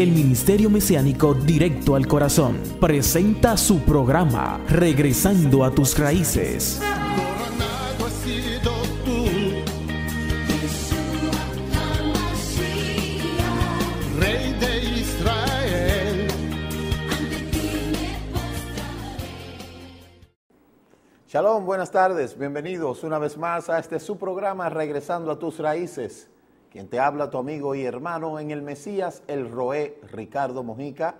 el Ministerio Mesiánico Directo al Corazón presenta su programa Regresando a tus raíces. Shalom, buenas tardes, bienvenidos una vez más a este su programa Regresando a tus raíces. Quien te habla, tu amigo y hermano en el Mesías, el Roé Ricardo Mojica.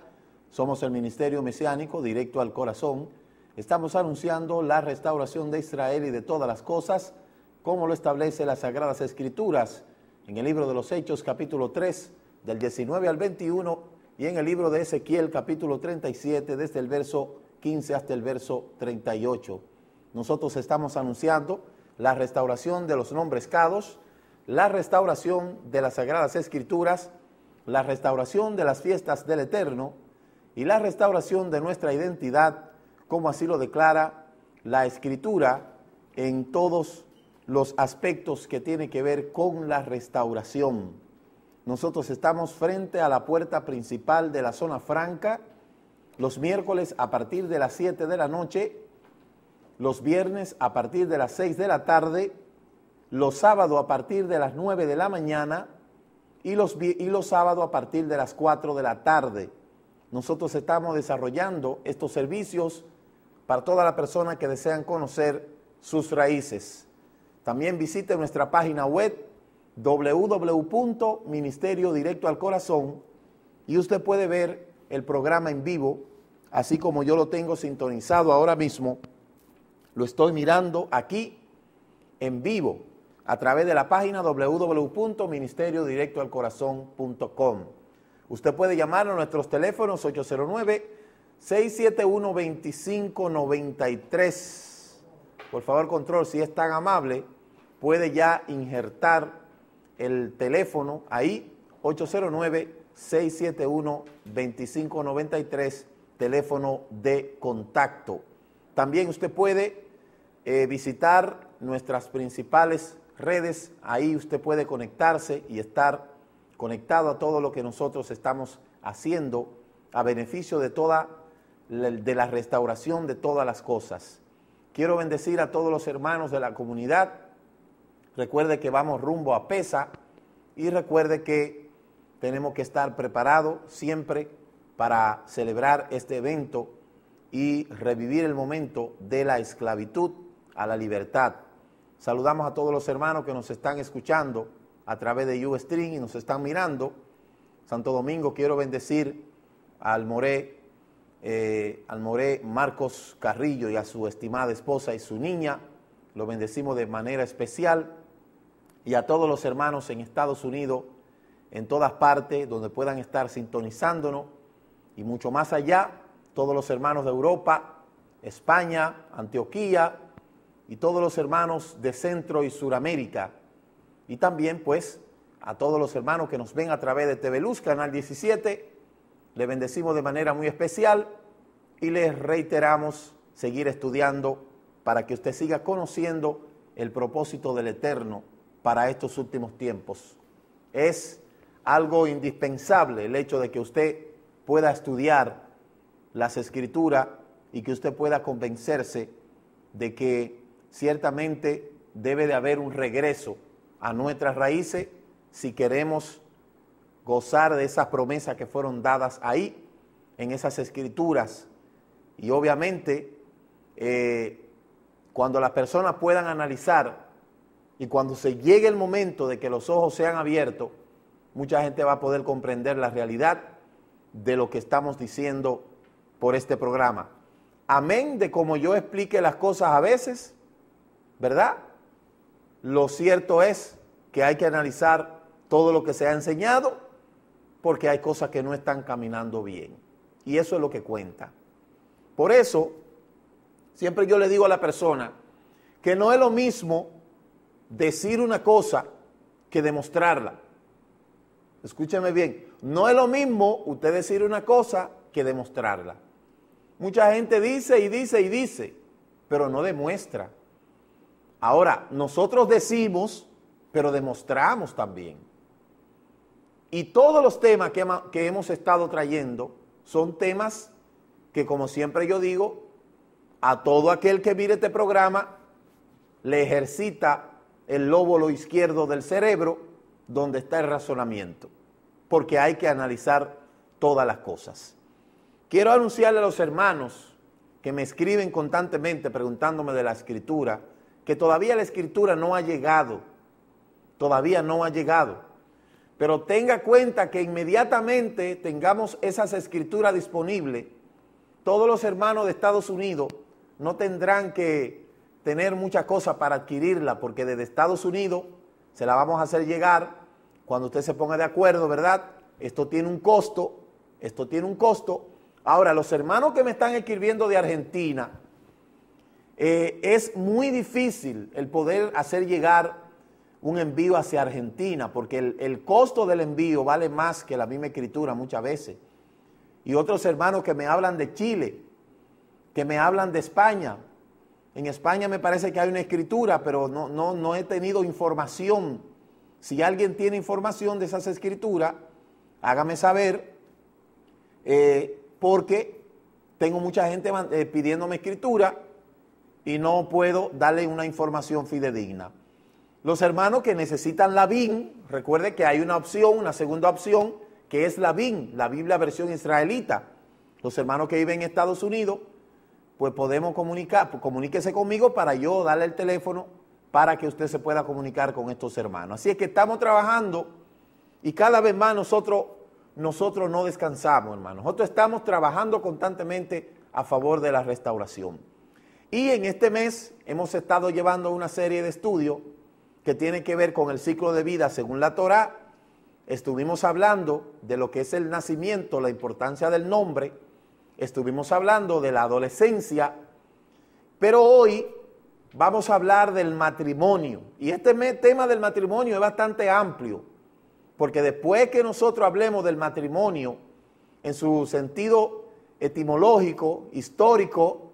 Somos el Ministerio Mesiánico Directo al Corazón. Estamos anunciando la restauración de Israel y de todas las cosas, como lo establece las Sagradas Escrituras en el libro de los Hechos, capítulo 3, del 19 al 21, y en el libro de Ezequiel, capítulo 37, desde el verso 15 hasta el verso 38. Nosotros estamos anunciando la restauración de los nombres cados, la restauración de las Sagradas Escrituras, la restauración de las fiestas del Eterno y la restauración de nuestra identidad, como así lo declara la Escritura en todos los aspectos que tiene que ver con la restauración. Nosotros estamos frente a la puerta principal de la zona franca los miércoles a partir de las 7 de la noche, los viernes a partir de las 6 de la tarde, los sábados a partir de las 9 de la mañana y los, y los sábados a partir de las 4 de la tarde. Nosotros estamos desarrollando estos servicios para toda la persona que desean conocer sus raíces. También visite nuestra página web www.ministerio directo al corazón y usted puede ver el programa en vivo, así como yo lo tengo sintonizado ahora mismo. Lo estoy mirando aquí en vivo a través de la página www.ministeriodirectoalcorazon.com. Usted puede llamar a nuestros teléfonos 809-671-2593. Por favor, control, si es tan amable, puede ya injertar el teléfono ahí, 809-671-2593, teléfono de contacto. También usted puede eh, visitar nuestras principales redes, ahí usted puede conectarse y estar conectado a todo lo que nosotros estamos haciendo a beneficio de toda de la restauración de todas las cosas. Quiero bendecir a todos los hermanos de la comunidad. Recuerde que vamos rumbo a Pesa y recuerde que tenemos que estar preparados siempre para celebrar este evento y revivir el momento de la esclavitud a la libertad. Saludamos a todos los hermanos que nos están escuchando a través de Ustream y nos están mirando. Santo Domingo, quiero bendecir al Moré, eh, al Moré Marcos Carrillo y a su estimada esposa y su niña. Lo bendecimos de manera especial. Y a todos los hermanos en Estados Unidos, en todas partes, donde puedan estar sintonizándonos. Y mucho más allá, todos los hermanos de Europa, España, Antioquía, y todos los hermanos de Centro y Suramérica y también pues a todos los hermanos que nos ven a través de TV Luz, Canal 17. Le bendecimos de manera muy especial y les reiteramos seguir estudiando para que usted siga conociendo el propósito del Eterno para estos últimos tiempos. Es algo indispensable el hecho de que usted pueda estudiar las escrituras y que usted pueda convencerse de que ciertamente debe de haber un regreso a nuestras raíces si queremos gozar de esas promesas que fueron dadas ahí, en esas escrituras. Y obviamente, eh, cuando las personas puedan analizar y cuando se llegue el momento de que los ojos sean abiertos, mucha gente va a poder comprender la realidad de lo que estamos diciendo por este programa. Amén de como yo explique las cosas a veces ¿verdad? Lo cierto es que hay que analizar todo lo que se ha enseñado porque hay cosas que no están caminando bien. Y eso es lo que cuenta. Por eso, siempre yo le digo a la persona que no es lo mismo decir una cosa que demostrarla. Escúcheme bien, no es lo mismo usted decir una cosa que demostrarla. Mucha gente dice y dice y dice, pero no demuestra. Ahora, nosotros decimos, pero demostramos también. Y todos los temas que, hemos estado trayendo son temas que, como siempre yo digo, a todo aquel que mire este programa le ejercita el lóbulo izquierdo del cerebro donde está el razonamiento, porque hay que analizar todas las cosas. Quiero anunciarle a los hermanos que me escriben constantemente preguntándome de la escritura, que todavía la escritura no ha llegado, todavía no ha llegado. Pero tenga cuenta que inmediatamente tengamos esas escrituras disponibles, todos los hermanos de Estados Unidos no tendrán que tener mucha cosa para adquirirla, porque desde Estados Unidos se la vamos a hacer llegar cuando usted se ponga de acuerdo, ¿verdad? Esto tiene un costo, esto tiene un costo. Ahora, los hermanos que me están escribiendo de Argentina, eh, es muy difícil el poder hacer llegar un envío hacia Argentina, porque el, costo del envío vale más que la misma escritura muchas veces. Y otros hermanos que me hablan de Chile, que me hablan de España. En España me parece que hay una escritura, pero no, no, he tenido información. Si alguien tiene información de esas escrituras, hágame saber, eh, porque tengo mucha gente eh, pidiéndome escritura y no puedo darle una información fidedigna. Los hermanos que necesitan la BIN, recuerde que hay una opción, una segunda opción, que es la BIN, la Biblia versión israelita. Los hermanos que viven en Estados Unidos, pues podemos comunicar, pues comuníquese conmigo para yo darle el teléfono para que usted se pueda comunicar con estos hermanos. Así es que estamos trabajando y cada vez más nosotros, nosotros no descansamos, hermanos. Nosotros estamos trabajando constantemente a favor de la restauración. Y en este mes hemos estado llevando una serie de estudios que tienen que ver con el ciclo de vida según la Torá. Estuvimos hablando de lo que es el nacimiento, la importancia del nombre. Estuvimos hablando de la adolescencia. Pero hoy vamos a hablar del matrimonio. Y este tema del matrimonio es bastante amplio. Porque después que nosotros hablemos del matrimonio en su sentido etimológico, histórico,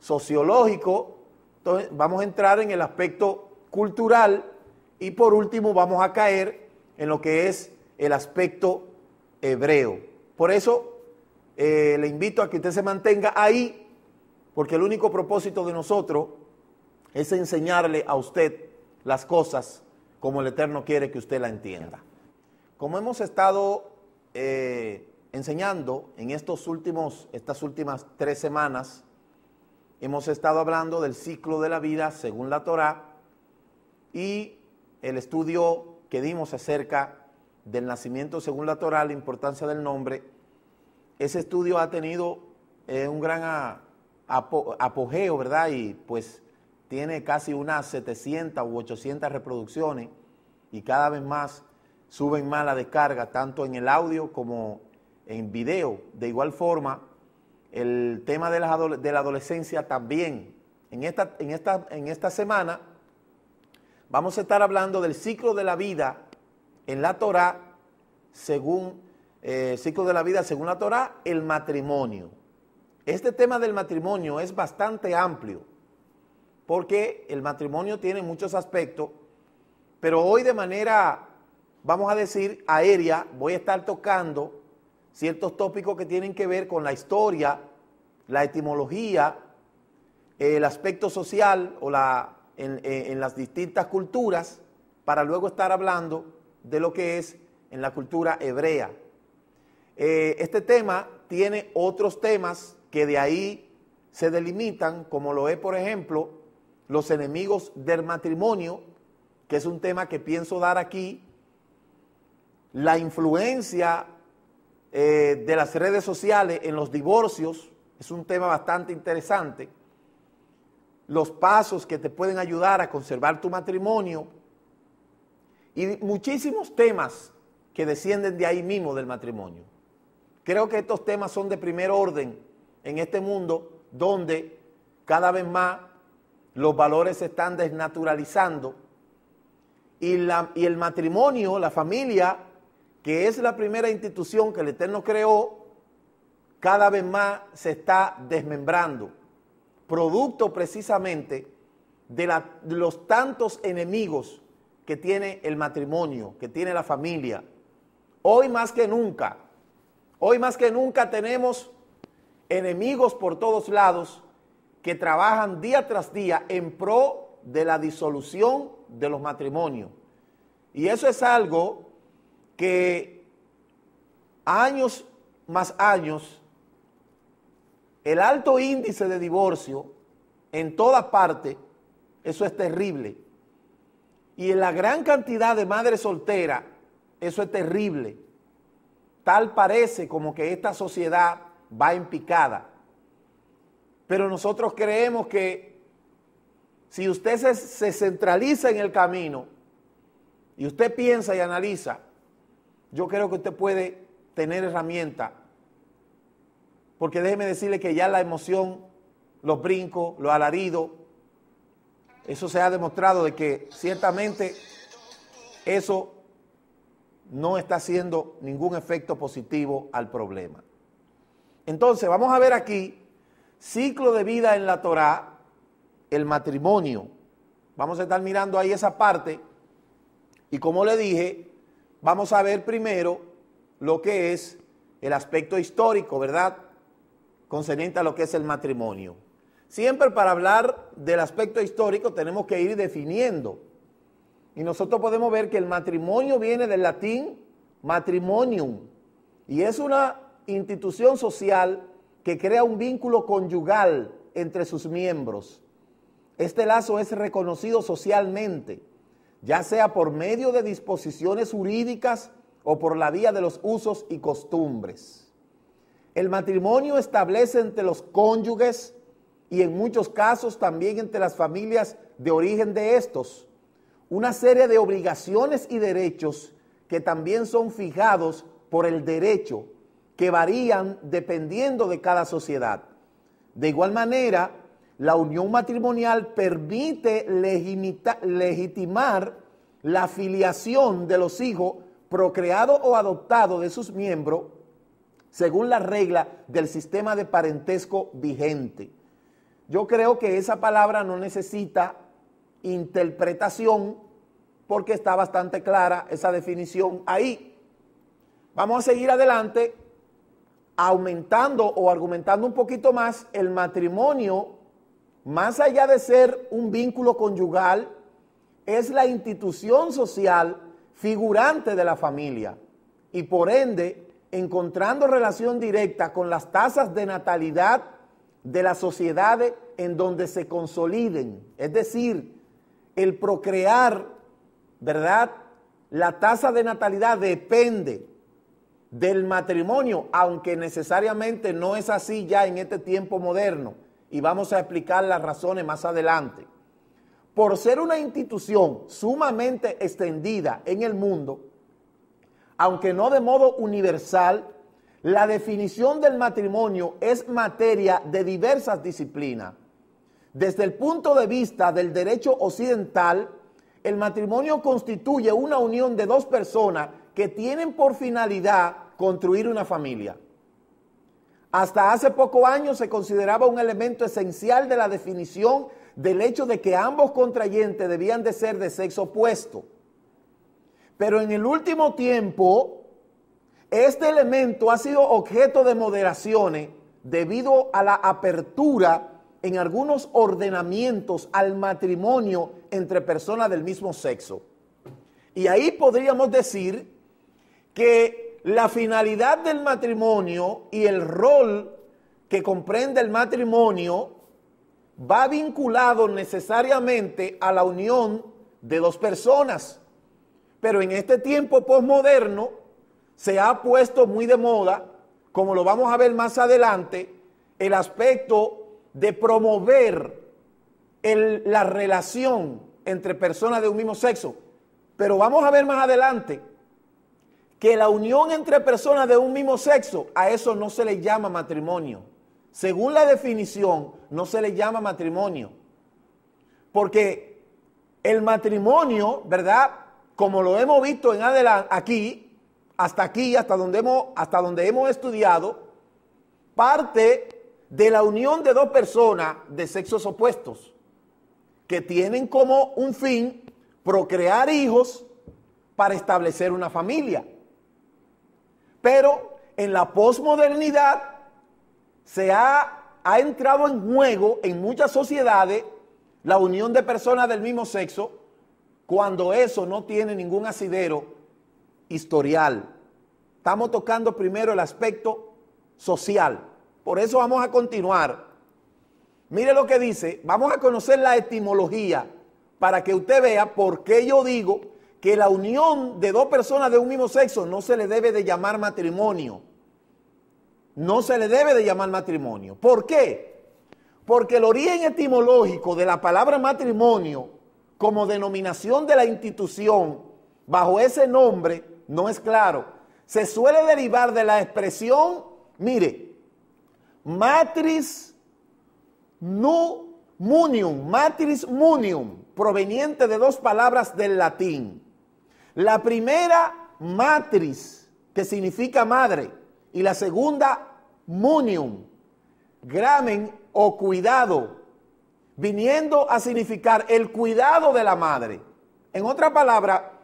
sociológico, entonces vamos a entrar en el aspecto cultural y por último vamos a caer en lo que es el aspecto hebreo. Por eso eh, le invito a que usted se mantenga ahí, porque el único propósito de nosotros es enseñarle a usted las cosas como el Eterno quiere que usted la entienda. Como hemos estado eh, enseñando en estos últimos, estas últimas tres semanas, Hemos estado hablando del ciclo de la vida según la Torá y el estudio que dimos acerca del nacimiento según la Torá, la importancia del nombre. Ese estudio ha tenido eh, un gran apogeo, ¿verdad? Y pues tiene casi unas 700 u 800 reproducciones y cada vez más suben más la descarga, tanto en el audio como en video. De igual forma, el tema de, la adolescencia también. En esta, en, esta, en esta semana vamos a estar hablando del ciclo de la vida en la Torah, según eh, ciclo de la vida según la Torah, el matrimonio. Este tema del matrimonio es bastante amplio, porque el matrimonio tiene muchos aspectos, pero hoy de manera, vamos a decir, aérea, voy a estar tocando ciertos tópicos que tienen que ver con la historia, la etimología, el aspecto social o la, en, las distintas culturas, para luego estar hablando de lo que es en la cultura hebrea. Eh, este tema tiene otros temas que de ahí se delimitan, como lo es, por ejemplo, los enemigos del matrimonio, que es un tema que pienso dar aquí, la influencia eh, de las redes sociales en los divorcios, es un tema bastante interesante, los pasos que te pueden ayudar a conservar tu matrimonio y muchísimos temas que descienden de ahí mismo del matrimonio. Creo que estos temas son de primer orden en este mundo donde cada vez más los valores se están desnaturalizando y, y el matrimonio, la familia, que es la primera institución que el Eterno creó, cada vez más se está desmembrando, producto precisamente de, los tantos enemigos que tiene el matrimonio, que tiene la familia. Hoy más que nunca, hoy más que nunca tenemos enemigos por todos lados que trabajan día tras día en pro de la disolución de los matrimonios. Y eso es algo que años más años, el alto índice de divorcio en toda parte, eso es terrible. Y en la gran cantidad de madres solteras, eso es terrible. Tal parece como que esta sociedad va en picada. Pero nosotros creemos que si usted se, se centraliza en el camino y usted piensa y analiza, yo creo que usted puede tener herramienta. porque déjeme decirle que ya la emoción, los brincos, los alaridos, eso se ha demostrado de que ciertamente eso no está haciendo ningún efecto positivo al problema. Entonces, vamos a ver aquí, ciclo de vida en la Torá, el matrimonio. Vamos a estar mirando ahí esa parte. Y como le dije, vamos a ver primero lo que es el aspecto histórico, ¿verdad? Concerniente a lo que es el matrimonio. Siempre para hablar del aspecto histórico tenemos que ir definiendo. Y nosotros podemos ver que el matrimonio viene del latín matrimonium y es una institución social que crea un vínculo conyugal entre sus miembros. Este lazo es reconocido socialmente ya sea por medio de disposiciones jurídicas o por la vía de los usos y costumbres. El matrimonio establece entre los cónyuges y en muchos casos también entre las familias de origen de estos una serie de obligaciones y derechos que también son fijados por el derecho, que varían dependiendo de cada sociedad. De igual manera, la unión matrimonial permite legitimar la filiación de los hijos procreados o adoptados de sus miembros según la regla del sistema de parentesco vigente. Yo creo que esa palabra no necesita interpretación porque está bastante clara esa definición ahí. Vamos a seguir adelante aumentando o argumentando un poquito más el matrimonio más allá de ser un vínculo conyugal, es la institución social figurante de la familia y por ende encontrando relación directa con las tasas de natalidad de las sociedades en donde se consoliden, es decir, el procrear, ¿verdad? La tasa de natalidad depende del matrimonio, aunque necesariamente no es así ya en este tiempo moderno y vamos a explicar las razones más adelante. Por ser una institución sumamente extendida en el mundo, aunque no de modo universal, la definición del matrimonio es materia de diversas disciplinas. Desde el punto de vista del derecho occidental, el matrimonio constituye una unión de dos personas que tienen por finalidad construir una familia hasta hace poco años se consideraba un elemento esencial de la definición del hecho de que ambos contrayentes debían de ser de sexo opuesto. Pero en el último tiempo, este elemento ha sido objeto de moderaciones debido a la apertura en algunos ordenamientos al matrimonio entre personas del mismo sexo. Y ahí podríamos decir que la finalidad del matrimonio y el rol que comprende el matrimonio va vinculado necesariamente a la unión de dos personas. Pero en este tiempo posmoderno se ha puesto muy de moda, como lo vamos a ver más adelante, el aspecto de promover la relación entre personas de un mismo sexo. Pero vamos a ver más adelante que la unión entre personas de un mismo sexo, a eso no se le llama matrimonio. Según la definición, no se le llama matrimonio. Porque el matrimonio, ¿verdad? Como lo hemos visto en adelante, aquí, hasta aquí, hasta donde hemos, hasta donde hemos estudiado, parte de la unión de dos personas de sexos opuestos, que tienen como un fin procrear hijos para establecer una familia. Pero en la posmodernidad se ha, ha entrado en juego en muchas sociedades la unión de personas del mismo sexo cuando eso no tiene ningún asidero historial. Estamos tocando primero el aspecto social. Por eso vamos a continuar. Mire lo que dice, vamos a conocer la etimología para que usted vea por qué yo digo que la unión de dos personas de un mismo sexo no se le debe de llamar matrimonio. No se le debe de llamar matrimonio. ¿Por qué? Porque el origen etimológico de la palabra matrimonio como denominación de la institución bajo ese nombre no es claro. Se suele derivar de la expresión, mire, matris nu munium, matris munium, proveniente de dos palabras del latín. La primera, matriz, que significa madre, y la segunda, munium, gramen o cuidado, viniendo a significar el cuidado de la madre. En otra palabra,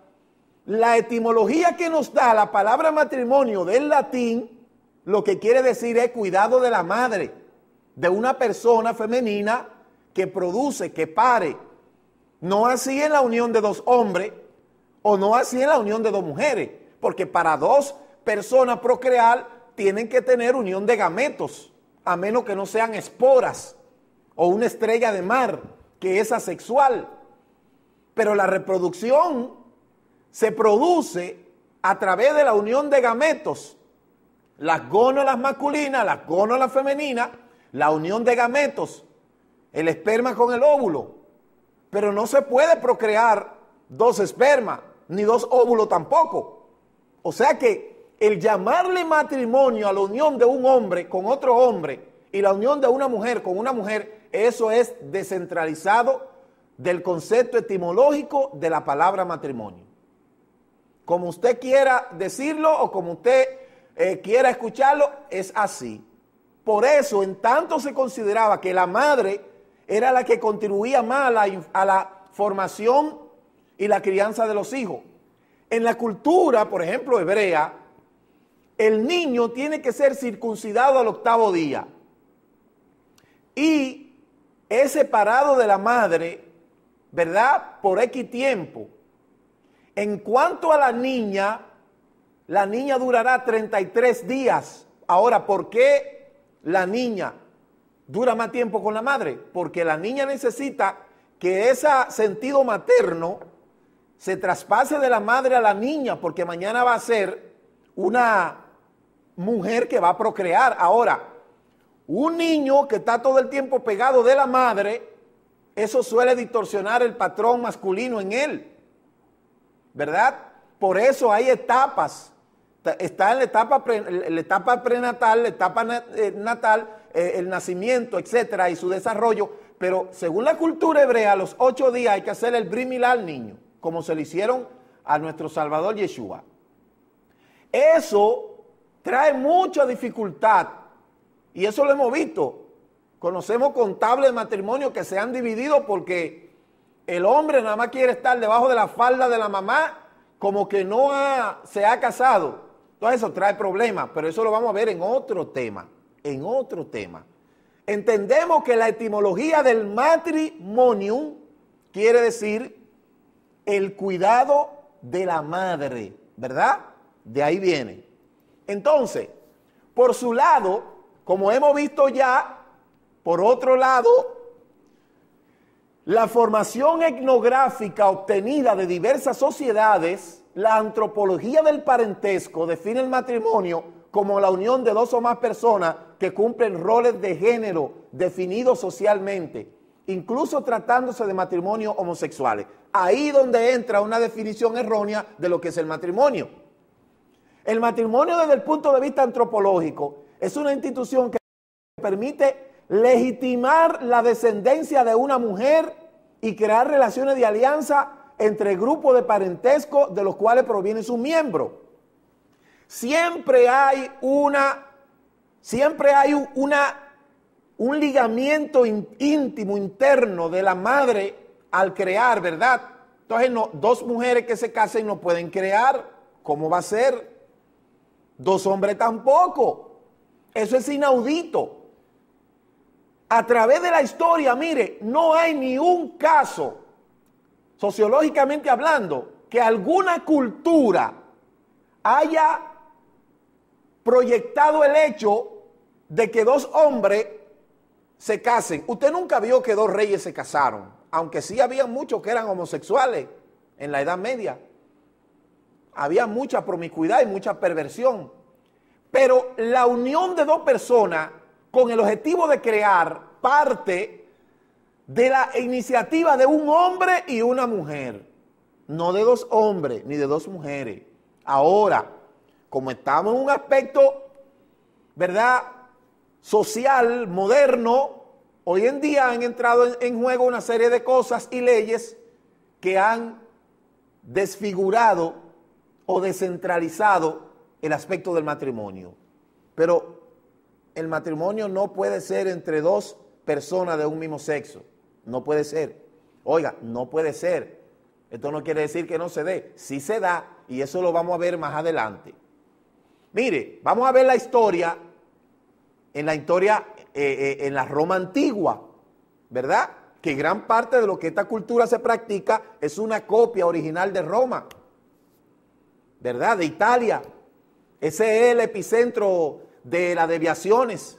la etimología que nos da la palabra matrimonio del latín, lo que quiere decir es cuidado de la madre, de una persona femenina que produce, que pare. No así en la unión de dos hombres, o no así en la unión de dos mujeres, porque para dos personas procrear tienen que tener unión de gametos, a menos que no sean esporas o una estrella de mar, que es asexual. Pero la reproducción se produce a través de la unión de gametos. Las gónolas masculinas, las gónolas femeninas, la unión de gametos, el esperma con el óvulo. Pero no se puede procrear dos espermas ni dos óvulos tampoco. O sea que el llamarle matrimonio a la unión de un hombre con otro hombre y la unión de una mujer con una mujer, eso es descentralizado del concepto etimológico de la palabra matrimonio. Como usted quiera decirlo o como usted eh, quiera escucharlo, es así. Por eso, en tanto se consideraba que la madre era la que contribuía más a la, a la formación y la crianza de los hijos. En la cultura, por ejemplo, hebrea, el niño tiene que ser circuncidado al octavo día y es separado de la madre, ¿verdad? Por X tiempo. En cuanto a la niña, la niña durará 33 días. Ahora, ¿por qué la niña dura más tiempo con la madre? Porque la niña necesita que ese sentido materno se traspase de la madre a la niña, porque mañana va a ser una mujer que va a procrear. Ahora, un niño que está todo el tiempo pegado de la madre, eso suele distorsionar el patrón masculino en él, ¿verdad? Por eso hay etapas. Está en la etapa, prenatal, la etapa eh, natal, eh, el nacimiento, etcétera, y su desarrollo. Pero según la cultura hebrea, a los ocho días hay que hacer el brimil al niño como se le hicieron a nuestro Salvador Yeshua. Eso trae mucha dificultad y eso lo hemos visto. Conocemos contables de matrimonio que se han dividido porque el hombre nada más quiere estar debajo de la falda de la mamá como que no se ha casado. Todo eso trae problemas, pero eso lo vamos a ver en otro tema, en otro tema. Entendemos que la etimología del matrimonio quiere decir el cuidado de la madre, ¿verdad? De ahí viene. Entonces, por su lado, como hemos visto ya, por otro lado, la formación etnográfica obtenida de diversas sociedades, la antropología del parentesco define el matrimonio como la unión de dos o más personas que cumplen roles de género definidos socialmente incluso tratándose de matrimonios homosexuales. Ahí donde entra una definición errónea de lo que es el matrimonio. El matrimonio desde el punto de vista antropológico es una institución que permite legitimar la descendencia de una mujer y crear relaciones de alianza entre grupos de parentesco de los cuales proviene su miembro. Siempre hay una, siempre hay una un ligamiento íntimo, interno de la madre al crear, ¿verdad? Entonces, dos mujeres que se casen no pueden crear. ¿Cómo va a ser? Dos hombres tampoco. Eso es inaudito. A través de la historia, mire, no hay ni un caso, sociológicamente hablando, que alguna cultura haya proyectado el hecho de que dos hombres se casen. Usted nunca vio que dos reyes se casaron, aunque sí había muchos que eran homosexuales en la Edad Media. Había mucha promiscuidad y mucha perversión. Pero la unión de dos personas con el objetivo de crear parte de la iniciativa de un hombre y una mujer. No de dos hombres ni de dos mujeres. Ahora, como estamos en un aspecto, ¿verdad? social moderno, hoy en día han entrado en, juego una serie de cosas y leyes que han desfigurado o descentralizado el aspecto del matrimonio. Pero el matrimonio no puede ser entre dos personas de un mismo sexo. No puede ser. Oiga, no puede ser. Esto no quiere decir que no se dé. Sí se da y eso lo vamos a ver más adelante. Mire, vamos a ver la historia en la historia, eh, eh, en la Roma antigua, ¿verdad? Que gran parte de lo que esta cultura se practica es una copia original de Roma, ¿verdad? De Italia. Ese es el epicentro de las deviaciones,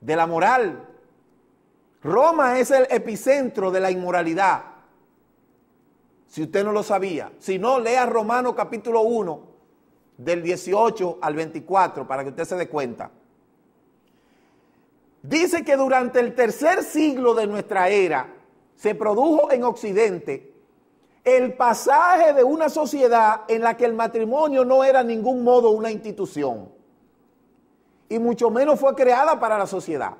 de la moral. Roma es el epicentro de la inmoralidad. Si usted no lo sabía, si no, lea Romano capítulo 1 del 18 al 24 para que usted se dé cuenta. Dice que durante el tercer siglo de nuestra era se produjo en Occidente el pasaje de una sociedad en la que el matrimonio no era en ningún modo una institución y mucho menos fue creada para la sociedad.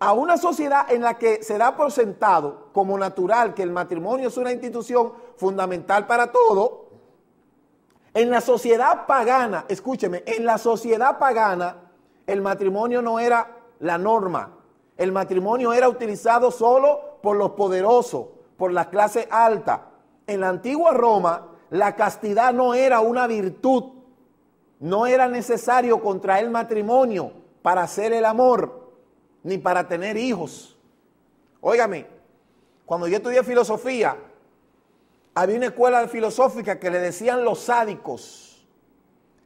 A una sociedad en la que se da por sentado como natural que el matrimonio es una institución fundamental para todo, en la sociedad pagana, escúcheme, en la sociedad pagana el matrimonio no era la norma. El matrimonio era utilizado solo por los poderosos, por la clase alta. En la antigua Roma, la castidad no era una virtud, no era necesario contraer matrimonio para hacer el amor, ni para tener hijos. Óigame, cuando yo estudié filosofía, había una escuela filosófica que le decían los sádicos.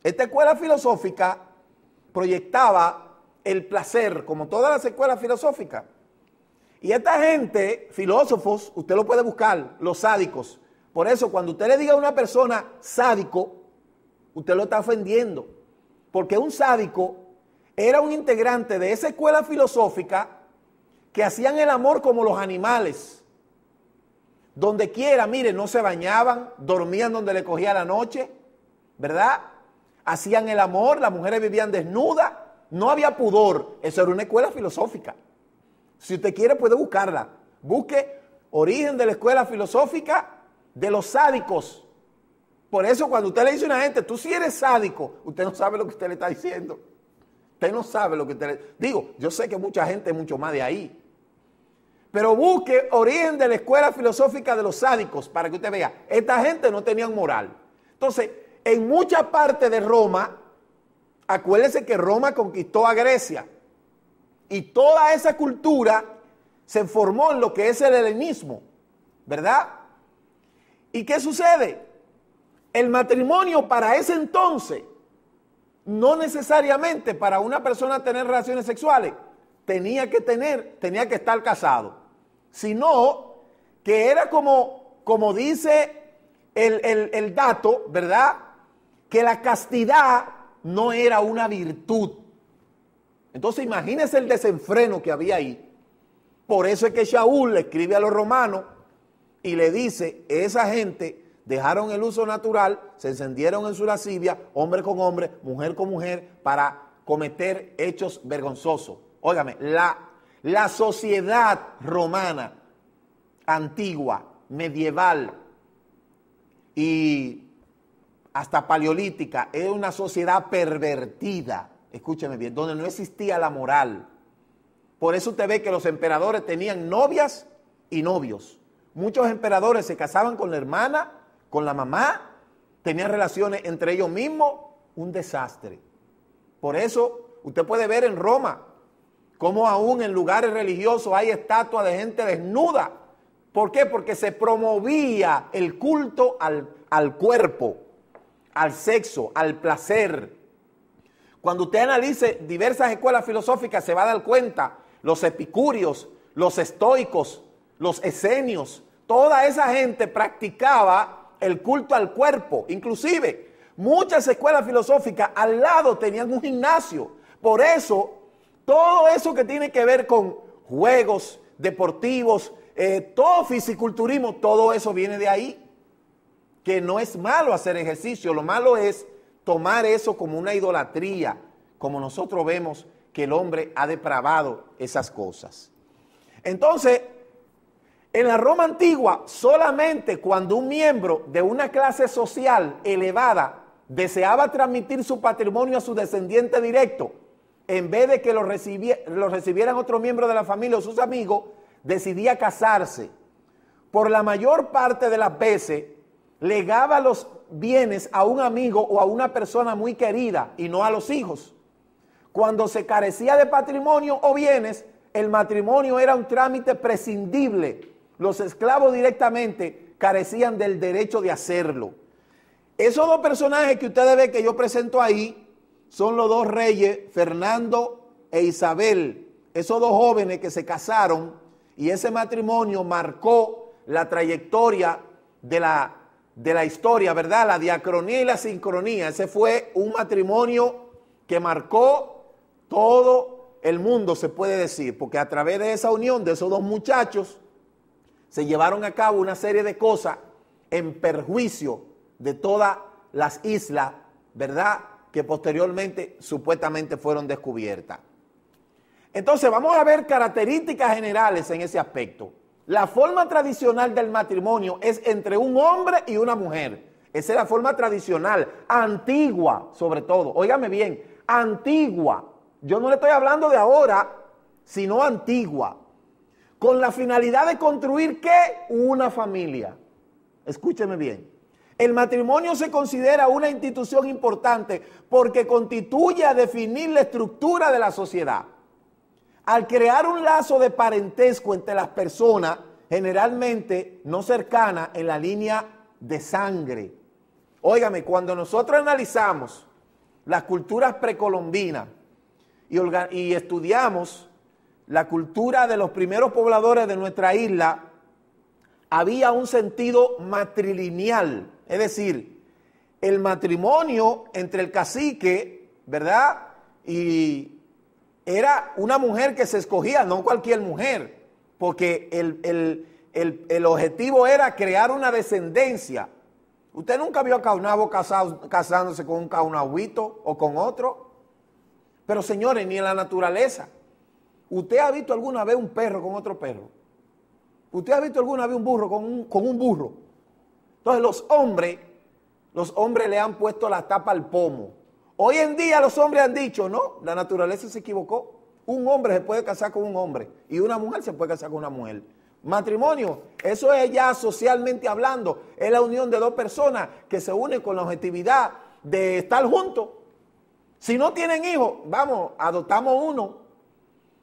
Esta escuela filosófica proyectaba el placer, como todas las escuelas filosóficas. Y esta gente, filósofos, usted lo puede buscar, los sádicos. Por eso, cuando usted le diga a una persona sádico, usted lo está ofendiendo. Porque un sádico era un integrante de esa escuela filosófica que hacían el amor como los animales. Donde quiera, mire, no se bañaban, dormían donde le cogía la noche, ¿verdad? Hacían el amor, las mujeres vivían desnudas no había pudor. Eso era una escuela filosófica. Si usted quiere, puede buscarla. Busque origen de la escuela filosófica de los sádicos. Por eso cuando usted le dice a una gente, tú si eres sádico, usted no sabe lo que usted le está diciendo. Usted no sabe lo que usted le... Digo, yo sé que mucha gente es mucho más de ahí. Pero busque origen de la escuela filosófica de los sádicos para que usted vea, esta gente no tenía moral. Entonces, en mucha parte de Roma, Acuérdense que Roma conquistó a Grecia y toda esa cultura se formó en lo que es el helenismo, ¿verdad? ¿Y qué sucede? El matrimonio para ese entonces, no necesariamente para una persona tener relaciones sexuales, tenía que tener, tenía que estar casado, sino que era como, como dice el dato, ¿verdad? Que la castidad no era una virtud. Entonces imagínense el desenfreno que había ahí. Por eso es que Shaul le escribe a los romanos y le dice, esa gente dejaron el uso natural, se encendieron en su lascivia, hombre con hombre, mujer con mujer, para cometer hechos vergonzosos. Óigame, la, la sociedad romana antigua, medieval y hasta paleolítica, era una sociedad pervertida, escúcheme bien, donde no existía la moral. Por eso usted ve que los emperadores tenían novias y novios. Muchos emperadores se casaban con la hermana, con la mamá, tenían relaciones entre ellos mismos, un desastre. Por eso usted puede ver en Roma cómo aún en lugares religiosos hay estatuas de gente desnuda. ¿Por qué? Porque se promovía el culto al, al cuerpo al sexo, al placer. Cuando usted analice diversas escuelas filosóficas se va a dar cuenta, los epicúreos, los estoicos, los esenios, toda esa gente practicaba el culto al cuerpo. Inclusive, muchas escuelas filosóficas al lado tenían un gimnasio. Por eso, todo eso que tiene que ver con juegos deportivos, eh, todo fisiculturismo, todo eso viene de ahí que no es malo hacer ejercicio, lo malo es tomar eso como una idolatría, como nosotros vemos que el hombre ha depravado esas cosas. Entonces, en la Roma antigua, solamente cuando un miembro de una clase social elevada deseaba transmitir su patrimonio a su descendiente directo, en vez de que lo, recibieran otro miembro de la familia o sus amigos, decidía casarse. Por la mayor parte de las veces, legaba los bienes a un amigo o a una persona muy querida y no a los hijos. Cuando se carecía de patrimonio o bienes, el matrimonio era un trámite prescindible. Los esclavos directamente carecían del derecho de hacerlo. Esos dos personajes que ustedes ven que yo presento ahí son los dos reyes, Fernando e Isabel. Esos dos jóvenes que se casaron y ese matrimonio marcó la trayectoria de la de la historia, ¿verdad? La diacronía y la sincronía. Ese fue un matrimonio que marcó todo el mundo, se puede decir, porque a través de esa unión de esos dos muchachos se llevaron a cabo una serie de cosas en perjuicio de todas las islas, ¿verdad? Que posteriormente supuestamente fueron descubiertas. Entonces vamos a ver características generales en ese aspecto. La forma tradicional del matrimonio es entre un hombre y una mujer. Esa es la forma tradicional, antigua sobre todo. Óigame bien, antigua. Yo no le estoy hablando de ahora, sino antigua. Con la finalidad de construir qué? Una familia. Escúcheme bien. El matrimonio se considera una institución importante porque constituye a definir la estructura de la sociedad. Al crear un lazo de parentesco entre las personas, generalmente no cercana en la línea de sangre. Óigame, cuando nosotros analizamos las culturas precolombinas y, y estudiamos la cultura de los primeros pobladores de nuestra isla, había un sentido matrilineal, es decir, el matrimonio entre el cacique, ¿verdad? Y era una mujer que se escogía, no cualquier mujer, porque el, objetivo era crear una descendencia. ¿Usted nunca vio a Caunabo casándose con un caunahuito o con otro? Pero señores, ni en la naturaleza. ¿Usted ha visto alguna vez un perro con otro perro? ¿Usted ha visto alguna vez un burro con un, con un burro? Entonces los hombres, los hombres le han puesto la tapa al pomo. Hoy en día los hombres han dicho, no, la naturaleza se equivocó. Un hombre se puede casar con un hombre y una mujer se puede casar con una mujer. Matrimonio, eso es ya socialmente hablando, es la unión de dos personas que se unen con la objetividad de estar juntos. Si no tienen hijos, vamos, adoptamos uno.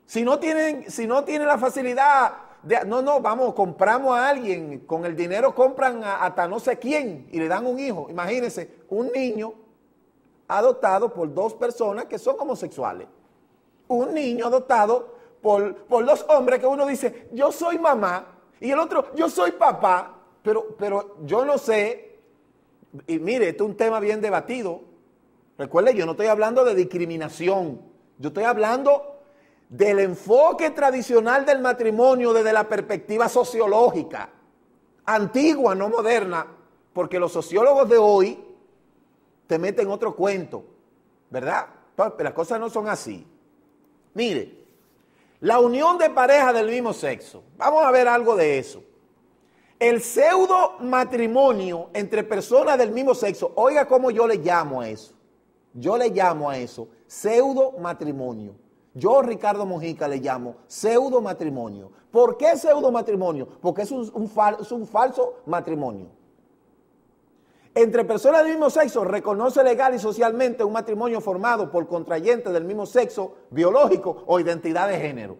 Si no tienen, si no tienen la facilidad de, no, no, vamos, compramos a alguien, con el dinero compran a, hasta no sé quién y le dan un hijo. Imagínense, un niño adoptado por dos personas que son homosexuales. Un niño adoptado por, dos hombres que uno dice, yo soy mamá, y el otro, yo soy papá, pero, pero yo no sé, y mire, este es un tema bien debatido. Recuerde, yo no estoy hablando de discriminación, yo estoy hablando del enfoque tradicional del matrimonio desde la perspectiva sociológica, antigua, no moderna, porque los sociólogos de hoy se mete en otro cuento, ¿verdad? Pero Las cosas no son así. Mire, la unión de parejas del mismo sexo. Vamos a ver algo de eso. El pseudo matrimonio entre personas del mismo sexo. Oiga cómo yo le llamo a eso. Yo le llamo a eso pseudo matrimonio. Yo, Ricardo Mojica, le llamo pseudo matrimonio. ¿Por qué pseudo matrimonio? Porque es un falso matrimonio. Entre personas del mismo sexo reconoce legal y socialmente un matrimonio formado por contrayentes del mismo sexo biológico o identidad de género.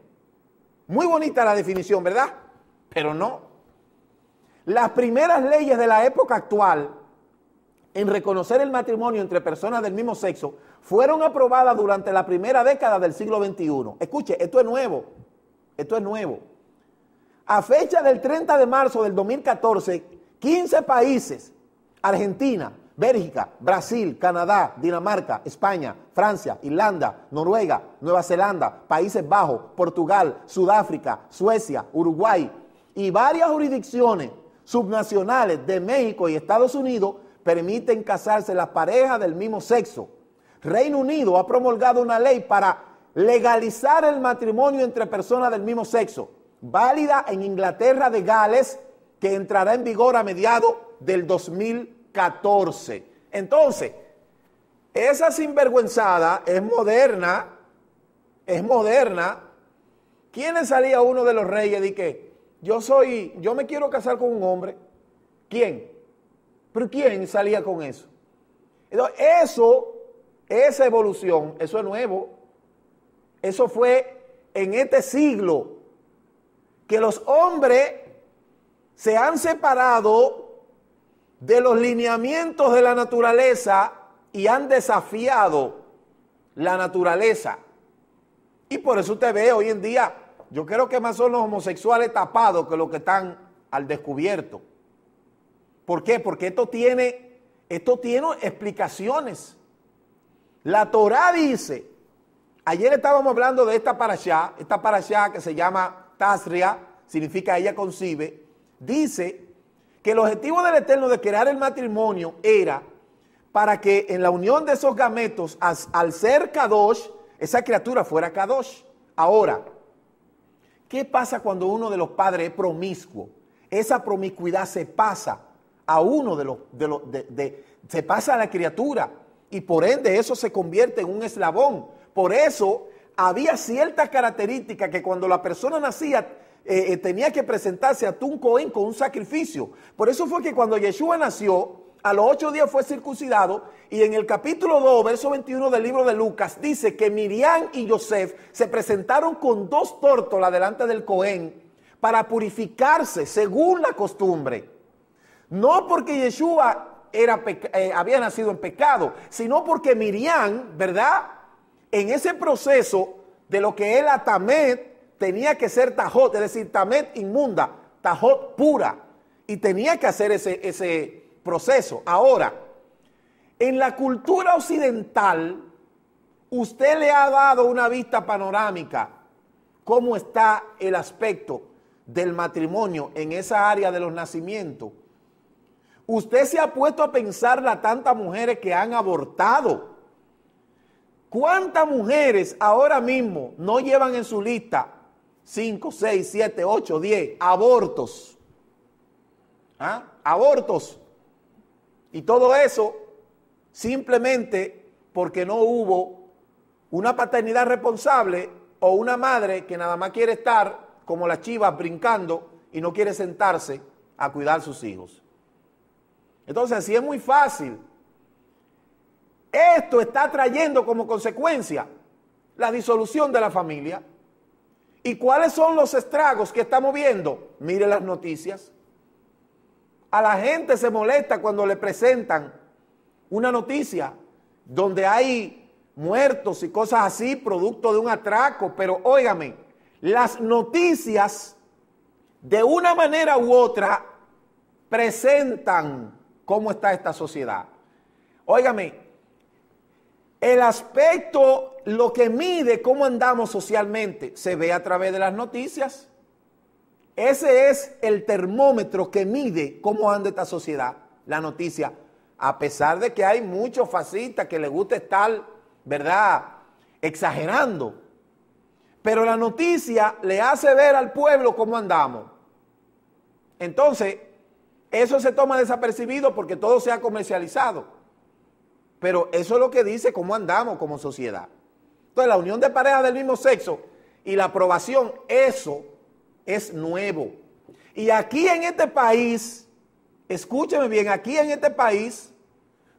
Muy bonita la definición, ¿verdad? Pero no. Las primeras leyes de la época actual en reconocer el matrimonio entre personas del mismo sexo fueron aprobadas durante la primera década del siglo XXI. Escuche, esto es nuevo, esto es nuevo. A fecha del 30 de marzo del 2014, 15 países Argentina, Bélgica, Brasil, Canadá, Dinamarca, España, Francia, Irlanda, Noruega, Nueva Zelanda, Países Bajos, Portugal, Sudáfrica, Suecia, Uruguay y varias jurisdicciones subnacionales de México y Estados Unidos permiten casarse las parejas del mismo sexo. Reino Unido ha promulgado una ley para legalizar el matrimonio entre personas del mismo sexo, válida en Inglaterra de Gales, que entrará en vigor a mediados del 2014. Entonces, esa sinvergüenzada es moderna, es moderna. ¿Quién le salía a uno de los reyes y que yo soy, yo me quiero casar con un hombre? ¿Quién? ¿Pero quién salía con eso? Entonces, eso, esa evolución, eso es nuevo. Eso fue en este siglo que los hombres se han separado de los lineamientos de la naturaleza y han desafiado la naturaleza. Y por eso usted ve hoy en día, yo creo que más son los homosexuales tapados que los que están al descubierto. ¿Por qué? Porque esto tiene, esto tiene explicaciones. La Torá dice, ayer estábamos hablando de esta parashá, esta parashá que se llama Tazria, significa ella concibe, dice que el objetivo del Eterno de crear el matrimonio era para que en la unión de esos gametos, al ser Kadosh, esa criatura fuera Kadosh. Ahora, ¿qué pasa cuando uno de los padres es promiscuo? Esa promiscuidad se pasa a uno de los, de se pasa a la criatura y por ende eso se convierte en un eslabón. Por eso había ciertas características que cuando la persona nacía eh, eh, tenía que presentarse a un Cohen con un sacrificio. Por eso fue que cuando Yeshua nació, a los ocho días fue circuncidado y en el capítulo 2, verso 21 del libro de Lucas, dice que Miriam y Joseph se presentaron con dos tórtolas delante del Cohen para purificarse según la costumbre. No porque Yeshua era eh, había nacido en pecado, sino porque Miriam, ¿verdad? En ese proceso de lo que él atamed tenía que ser tajot, es decir, tamet inmunda, tajot pura. Y tenía que hacer ese, proceso. Ahora, en la cultura occidental, usted le ha dado una vista panorámica, cómo está el aspecto del matrimonio en esa área de los nacimientos. Usted se ha puesto a pensar las tantas mujeres que han abortado. ¿Cuántas mujeres ahora mismo no llevan en su lista 5, 6, 7, 8, 10 abortos. ¿Ah? Abortos. Y todo eso simplemente porque no hubo una paternidad responsable o una madre que nada más quiere estar como las chivas brincando y no quiere sentarse a cuidar sus hijos. Entonces, así es muy fácil, esto está trayendo como consecuencia la disolución de la familia. ¿Y cuáles son los estragos que estamos viendo? Mire las noticias. A la gente se molesta cuando le presentan una noticia donde hay muertos y cosas así, producto de un atraco. Pero óigame, las noticias de una manera u otra presentan cómo está esta sociedad. Óigame, el aspecto, lo que mide cómo andamos socialmente, se ve a través de las noticias. Ese es el termómetro que mide cómo anda esta sociedad, la noticia. A pesar de que hay muchos fascistas que les gusta estar, ¿verdad?, exagerando. Pero la noticia le hace ver al pueblo cómo andamos. Entonces, eso se toma desapercibido porque todo se ha comercializado. Pero eso es lo que dice cómo andamos como sociedad. Entonces, la unión de parejas del mismo sexo y la aprobación, eso es nuevo. Y aquí en este país, escúcheme bien, aquí en este país,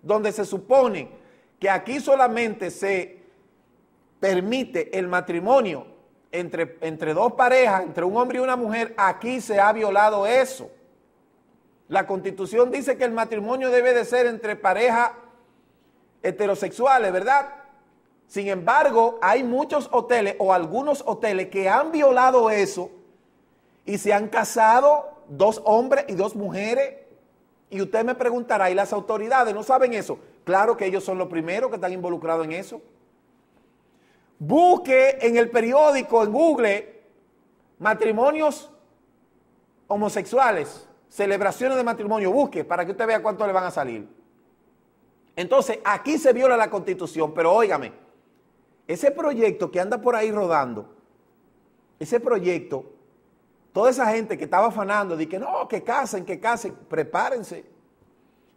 donde se supone que aquí solamente se permite el matrimonio entre, entre dos parejas, entre un hombre y una mujer, aquí se ha violado eso. La constitución dice que el matrimonio debe de ser entre pareja heterosexuales, ¿verdad? Sin embargo, hay muchos hoteles o algunos hoteles que han violado eso y se han casado dos hombres y dos mujeres. Y usted me preguntará, ¿y las autoridades no saben eso? Claro que ellos son los primeros que están involucrados en eso. Busque en el periódico, en Google, matrimonios homosexuales, celebraciones de matrimonio, busque para que usted vea cuánto le van a salir. Entonces, aquí se viola la constitución, pero óigame, ese proyecto que anda por ahí rodando, ese proyecto, toda esa gente que estaba afanando, de que no, que casen, que casen, prepárense,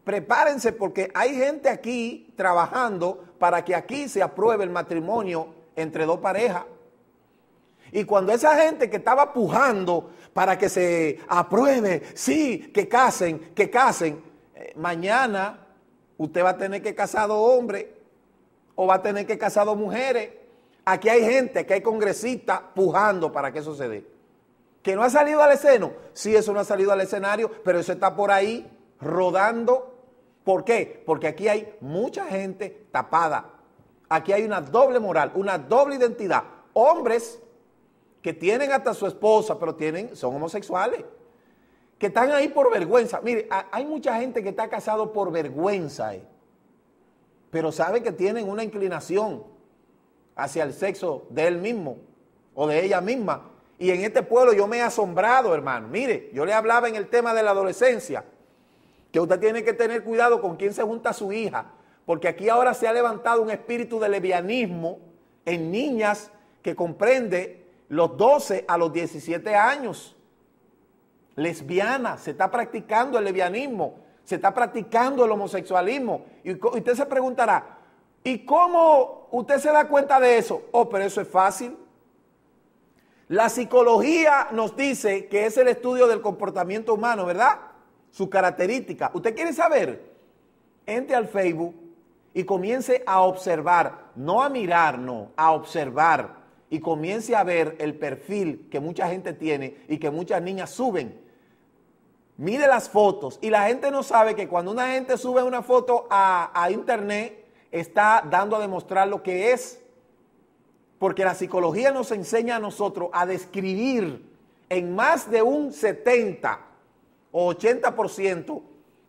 prepárense porque hay gente aquí trabajando para que aquí se apruebe el matrimonio entre dos parejas. Y cuando esa gente que estaba pujando para que se apruebe, sí, que casen, que casen, eh, mañana usted va a tener que casar dos hombres o va a tener que casar mujeres. Aquí hay gente, aquí hay congresistas pujando para que eso se dé. Que no ha salido al escenario. Sí, eso no ha salido al escenario, pero eso está por ahí rodando. ¿Por qué? Porque aquí hay mucha gente tapada. Aquí hay una doble moral, una doble identidad. Hombres que tienen hasta su esposa, pero tienen, son homosexuales que están ahí por vergüenza. Mire, hay mucha gente que está casado por vergüenza, eh, pero sabe que tienen una inclinación hacia el sexo de él mismo o de ella misma. Y en este pueblo yo me he asombrado, hermano. Mire, yo le hablaba en el tema de la adolescencia, que usted tiene que tener cuidado con quién se junta su hija, porque aquí ahora se ha levantado un espíritu de levianismo en niñas que comprende los 12 a los 17 años lesbiana, se está practicando el lesbianismo, se está practicando el homosexualismo. Y usted se preguntará, ¿y cómo usted se da cuenta de eso? Oh, pero eso es fácil. La psicología nos dice que es el estudio del comportamiento humano, ¿verdad? Su característica. ¿Usted quiere saber? Entre al Facebook y comience a observar, no a mirar, no, a observar y comience a ver el perfil que mucha gente tiene y que muchas niñas suben mide las fotos y la gente no sabe que cuando una gente sube una foto a, a, internet está dando a demostrar lo que es. Porque la psicología nos enseña a nosotros a describir en más de un 70 o 80%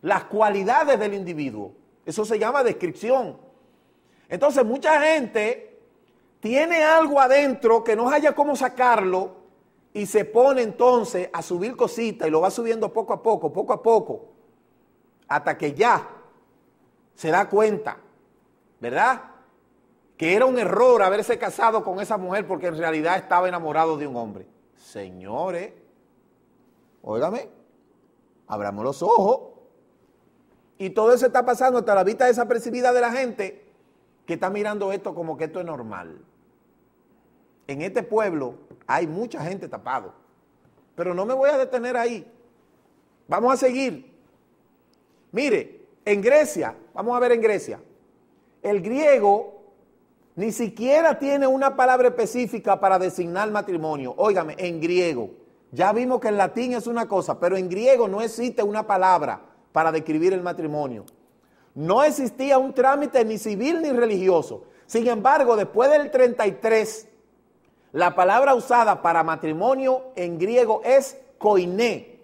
las cualidades del individuo. Eso se llama descripción. Entonces mucha gente tiene algo adentro que no haya cómo sacarlo y se pone entonces a subir cositas y lo va subiendo poco a poco, poco a poco, hasta que ya se da cuenta, ¿verdad? Que era un error haberse casado con esa mujer porque en realidad estaba enamorado de un hombre. Señores, óigame, abramos los ojos. Y todo eso está pasando hasta la vista desapercibida de la gente que está mirando esto como que esto es normal. En este pueblo hay mucha gente tapado. Pero no me voy a detener ahí. Vamos a seguir. Mire, en Grecia, vamos a ver en Grecia, el griego ni siquiera tiene una palabra específica para designar matrimonio. Óigame, en griego. Ya vimos que en latín es una cosa, pero en griego no existe una palabra para describir el matrimonio. No existía un trámite ni civil ni religioso. Sin embargo, después del 33, la palabra usada para matrimonio en griego es koine,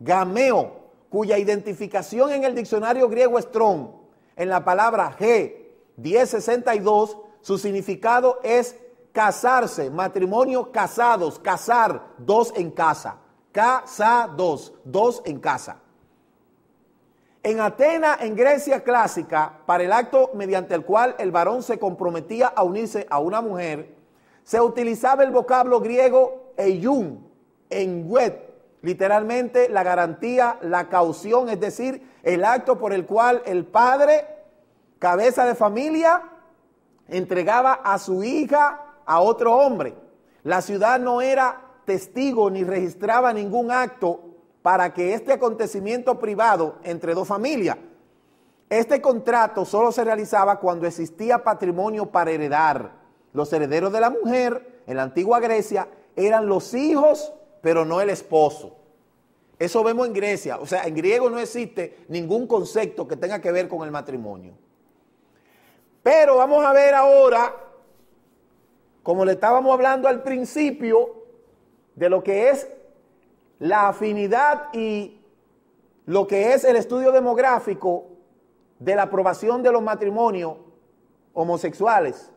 gameo, cuya identificación en el diccionario griego Strong, en la palabra G 1062, su significado es casarse, matrimonio casados, casar, dos en casa, casados, dos en casa. En Atena, en Grecia clásica, para el acto mediante el cual el varón se comprometía a unirse a una mujer, se utilizaba el vocablo griego en wet, literalmente la garantía, la caución, es decir, el acto por el cual el padre, cabeza de familia, entregaba a su hija a otro hombre. La ciudad no era testigo ni registraba ningún acto para que este acontecimiento privado entre dos familias. Este contrato solo se realizaba cuando existía patrimonio para heredar. Los herederos de la mujer en la antigua Grecia eran los hijos, pero no el esposo. Eso vemos en Grecia. O sea, en griego no existe ningún concepto que tenga que ver con el matrimonio. Pero vamos a ver ahora, como le estábamos hablando al principio, de lo que es la afinidad y lo que es el estudio demográfico de la aprobación de los matrimonios homosexuales.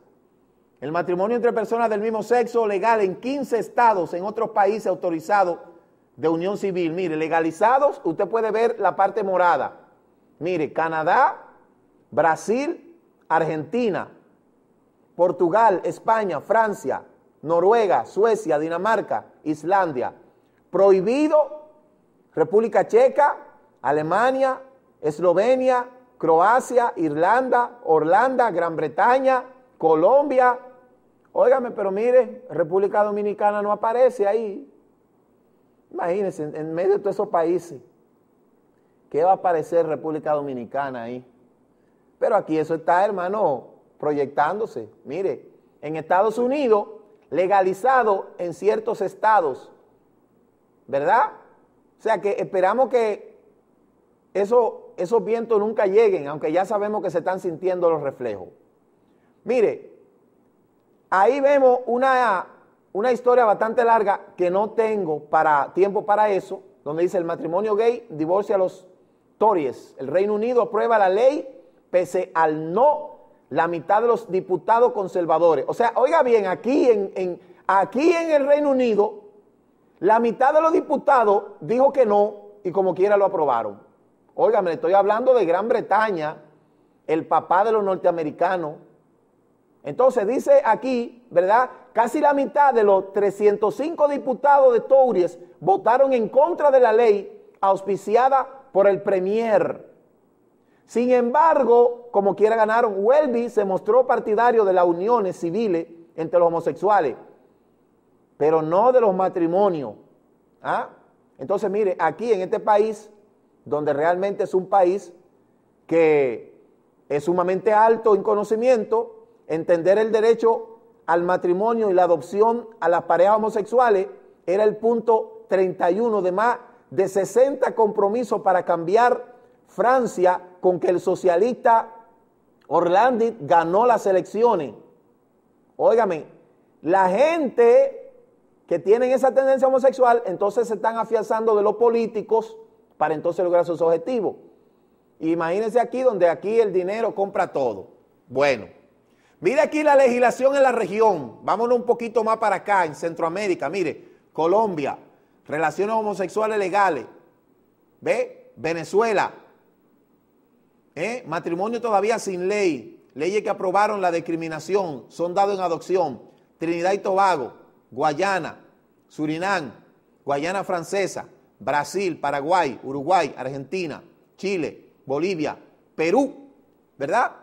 El matrimonio entre personas del mismo sexo legal en 15 estados, en otros países autorizados de unión civil. Mire, legalizados, usted puede ver la parte morada. Mire, Canadá, Brasil, Argentina, Portugal, España, Francia, Noruega, Suecia, Dinamarca, Islandia. Prohibido, República Checa, Alemania, Eslovenia, Croacia, Irlanda, Holanda, Gran Bretaña, Colombia, Óigame, pero mire, República Dominicana no aparece ahí. Imagínense, en medio de todos esos países, ¿qué va a aparecer República Dominicana ahí? Pero aquí eso está, hermano, proyectándose. Mire, en Estados Unidos, legalizado en ciertos estados, ¿verdad? O sea que esperamos que eso, esos vientos nunca lleguen, aunque ya sabemos que se están sintiendo los reflejos. Mire, ahí vemos una, historia bastante larga que no tengo para, tiempo para eso, donde dice el matrimonio gay divorcia a los Tories. El Reino Unido aprueba la ley pese al no la mitad de los diputados conservadores. O sea, oiga bien, aquí en, aquí en el Reino Unido, la mitad de los diputados dijo que no y como quiera lo aprobaron. Oiga, me estoy hablando de Gran Bretaña, el papá de los norteamericanos, entonces dice aquí, ¿verdad? Casi la mitad de los 305 diputados de Tories votaron en contra de la ley auspiciada por el Premier. Sin embargo, como quiera ganaron, Welby se mostró partidario de las uniones civiles entre los homosexuales, pero no de los matrimonios. ¿ah? Entonces, mire, aquí en este país, donde realmente es un país que es sumamente alto en conocimiento, Entender el derecho al matrimonio y la adopción a las parejas homosexuales era el punto 31 de más de 60 compromisos para cambiar Francia con que el socialista Orlandi ganó las elecciones. Óigame, la gente que tiene esa tendencia homosexual, entonces se están afianzando de los políticos para entonces lograr sus objetivos. Imagínense aquí donde aquí el dinero compra todo. Bueno, Mire aquí la legislación en la región. Vámonos un poquito más para acá, en Centroamérica. Mire, Colombia, relaciones homosexuales legales. ¿Ve? Venezuela. ¿Eh? Matrimonio todavía sin ley. Leyes que aprobaron la discriminación son dados en adopción. Trinidad y Tobago, Guayana, Surinam, Guayana Francesa, Brasil, Paraguay, Uruguay, Argentina, Chile, Bolivia, Perú, ¿verdad?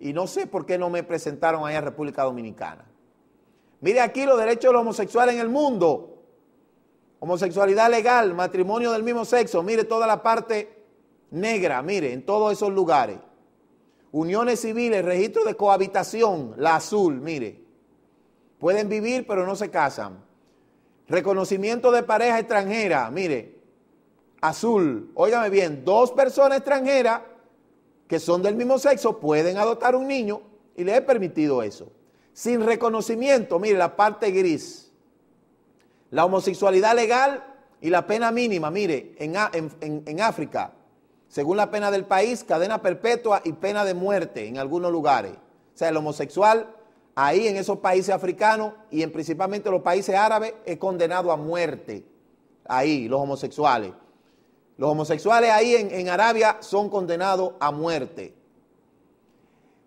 y no sé por qué no me presentaron allá en República Dominicana. Mire aquí los derechos de los homosexuales en el mundo. Homosexualidad legal, matrimonio del mismo sexo. Mire toda la parte negra, mire, en todos esos lugares. Uniones civiles, registro de cohabitación, la azul, mire. Pueden vivir pero no se casan. Reconocimiento de pareja extranjera, mire. Azul, óigame bien, dos personas extranjeras que son del mismo sexo pueden adoptar un niño y les he permitido eso. Sin reconocimiento, mire la parte gris. La homosexualidad legal y la pena mínima, mire, en, en África, según la pena del país, cadena perpetua y pena de muerte en algunos lugares. O sea, el homosexual ahí en esos países africanos y en principalmente los países árabes es condenado a muerte. Ahí, los homosexuales. Los homosexuales ahí en, Arabia son condenados a muerte.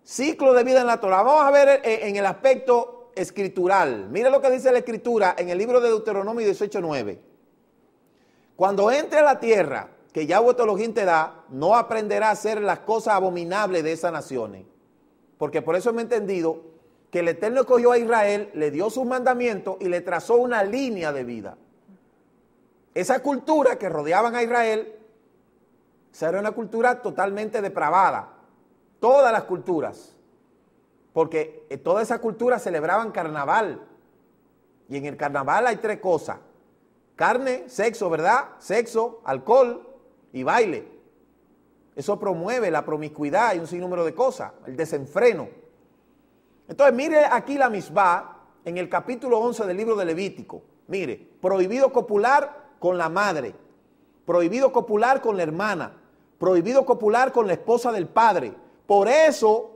Ciclo de vida en la Torah. Vamos a ver eh, en, el aspecto escritural. Mira lo que dice la escritura en el libro de Deuteronomio 18.9. Cuando entre a la tierra que Yahweh te te da, no aprenderá a hacer las cosas abominables de esas naciones. Porque por eso hemos entendido que el Eterno escogió a Israel, le dio sus mandamientos y le trazó una línea de vida. Esa cultura que rodeaban a Israel era una cultura totalmente depravada. Todas las culturas. Porque eh, toda esa cultura celebraban carnaval. Y en el carnaval hay tres cosas. Carne, sexo, ¿verdad? Sexo, alcohol y baile. Eso promueve la promiscuidad y un sinnúmero de cosas, el desenfreno. Entonces, mire aquí la misma en el capítulo 11 del libro de Levítico. Mire, prohibido copular con la madre, prohibido copular con la hermana, prohibido copular con la esposa del padre. Por eso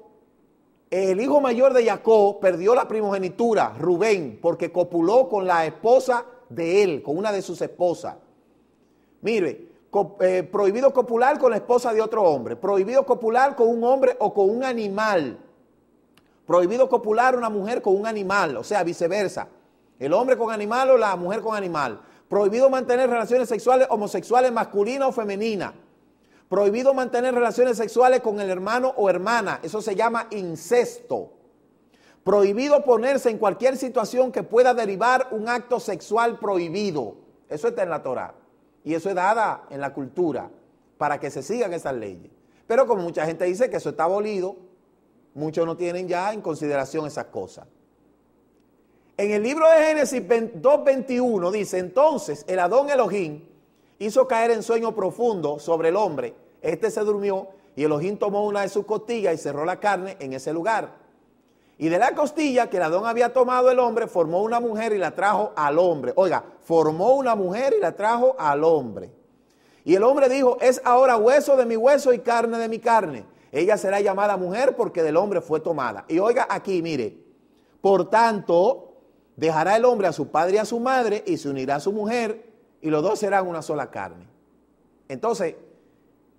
el hijo mayor de Jacob perdió la primogenitura, Rubén, porque copuló con la esposa de él, con una de sus esposas. Mire, eh, prohibido copular con la esposa de otro hombre, prohibido copular con un hombre o con un animal, prohibido copular una mujer con un animal, o sea, viceversa, el hombre con animal o la mujer con animal, Prohibido mantener relaciones sexuales homosexuales masculinas o femeninas. Prohibido mantener relaciones sexuales con el hermano o hermana. Eso se llama incesto. Prohibido ponerse en cualquier situación que pueda derivar un acto sexual prohibido. Eso está en la Torah. Y eso es dada en la cultura para que se sigan esas leyes. Pero como mucha gente dice que eso está abolido, muchos no tienen ya en consideración esas cosas. En el libro de Génesis 2.21 dice, entonces el Adón Elohim hizo caer en sueño profundo sobre el hombre. Este se durmió y Elohim tomó una de sus costillas y cerró la carne en ese lugar. Y de la costilla que el Adón había tomado el hombre, formó una mujer y la trajo al hombre. Oiga, formó una mujer y la trajo al hombre. Y el hombre dijo, es ahora hueso de mi hueso y carne de mi carne. Ella será llamada mujer porque del hombre fue tomada. Y oiga aquí, mire, por tanto, Dejará el hombre a su padre y a su madre y se unirá a su mujer y los dos serán una sola carne. Entonces,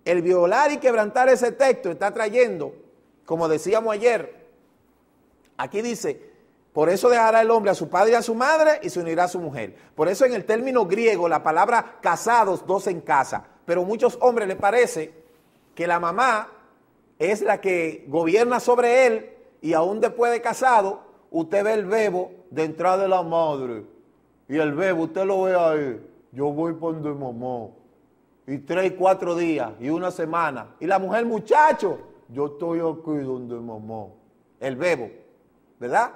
el violar y quebrantar ese texto está trayendo, como decíamos ayer, aquí dice, por eso dejará el hombre a su padre y a su madre y se unirá a su mujer. Por eso en el término griego la palabra casados, dos en casa. Pero a muchos hombres les parece que la mamá es la que gobierna sobre él y aún después de casado usted ve el bebo de entrada de la madre. Y el bebo, usted lo ve ahí. Yo voy por donde mamá. Y tres, cuatro días y una semana. Y la mujer, muchacho, yo estoy aquí donde mamá. El bebo, ¿verdad?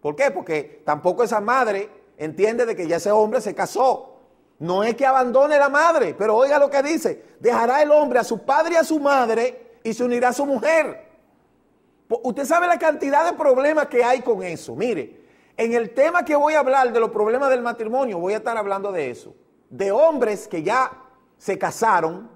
¿Por qué? Porque tampoco esa madre entiende de que ya ese hombre se casó. No es que abandone la madre, pero oiga lo que dice. Dejará el hombre a su padre y a su madre y se unirá a su mujer. Pues, usted sabe la cantidad de problemas que hay con eso. Mire, en el tema que voy a hablar de los problemas del matrimonio, voy a estar hablando de eso. De hombres que ya se casaron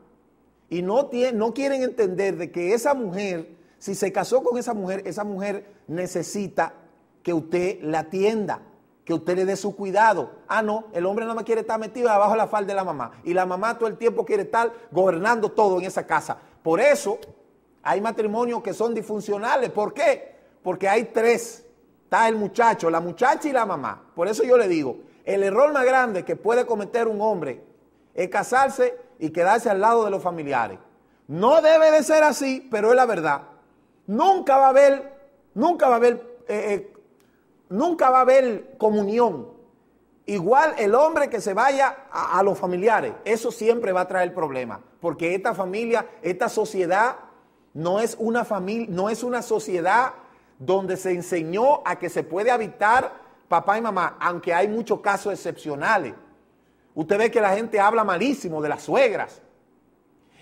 y no, no quieren entender de que esa mujer, si se casó con esa mujer, esa mujer necesita que usted la atienda, que usted le dé su cuidado. Ah, no, el hombre no me quiere estar metido abajo de la falda de la mamá. Y la mamá todo el tiempo quiere estar gobernando todo en esa casa. Por eso hay matrimonios que son disfuncionales. ¿Por qué? Porque hay tres. Está el muchacho, la muchacha y la mamá. Por eso yo le digo, el error más grande que puede cometer un hombre es casarse y quedarse al lado de los familiares. No debe de ser así, pero es la verdad. Nunca va a haber, nunca va a haber, eh, eh, nunca va a haber comunión. Igual el hombre que se vaya a, a los familiares, eso siempre va a traer problemas, porque esta familia, esta sociedad no es una familia, no es una sociedad donde se enseñó a que se puede habitar papá y mamá, aunque hay muchos casos excepcionales. Usted ve que la gente habla malísimo de las suegras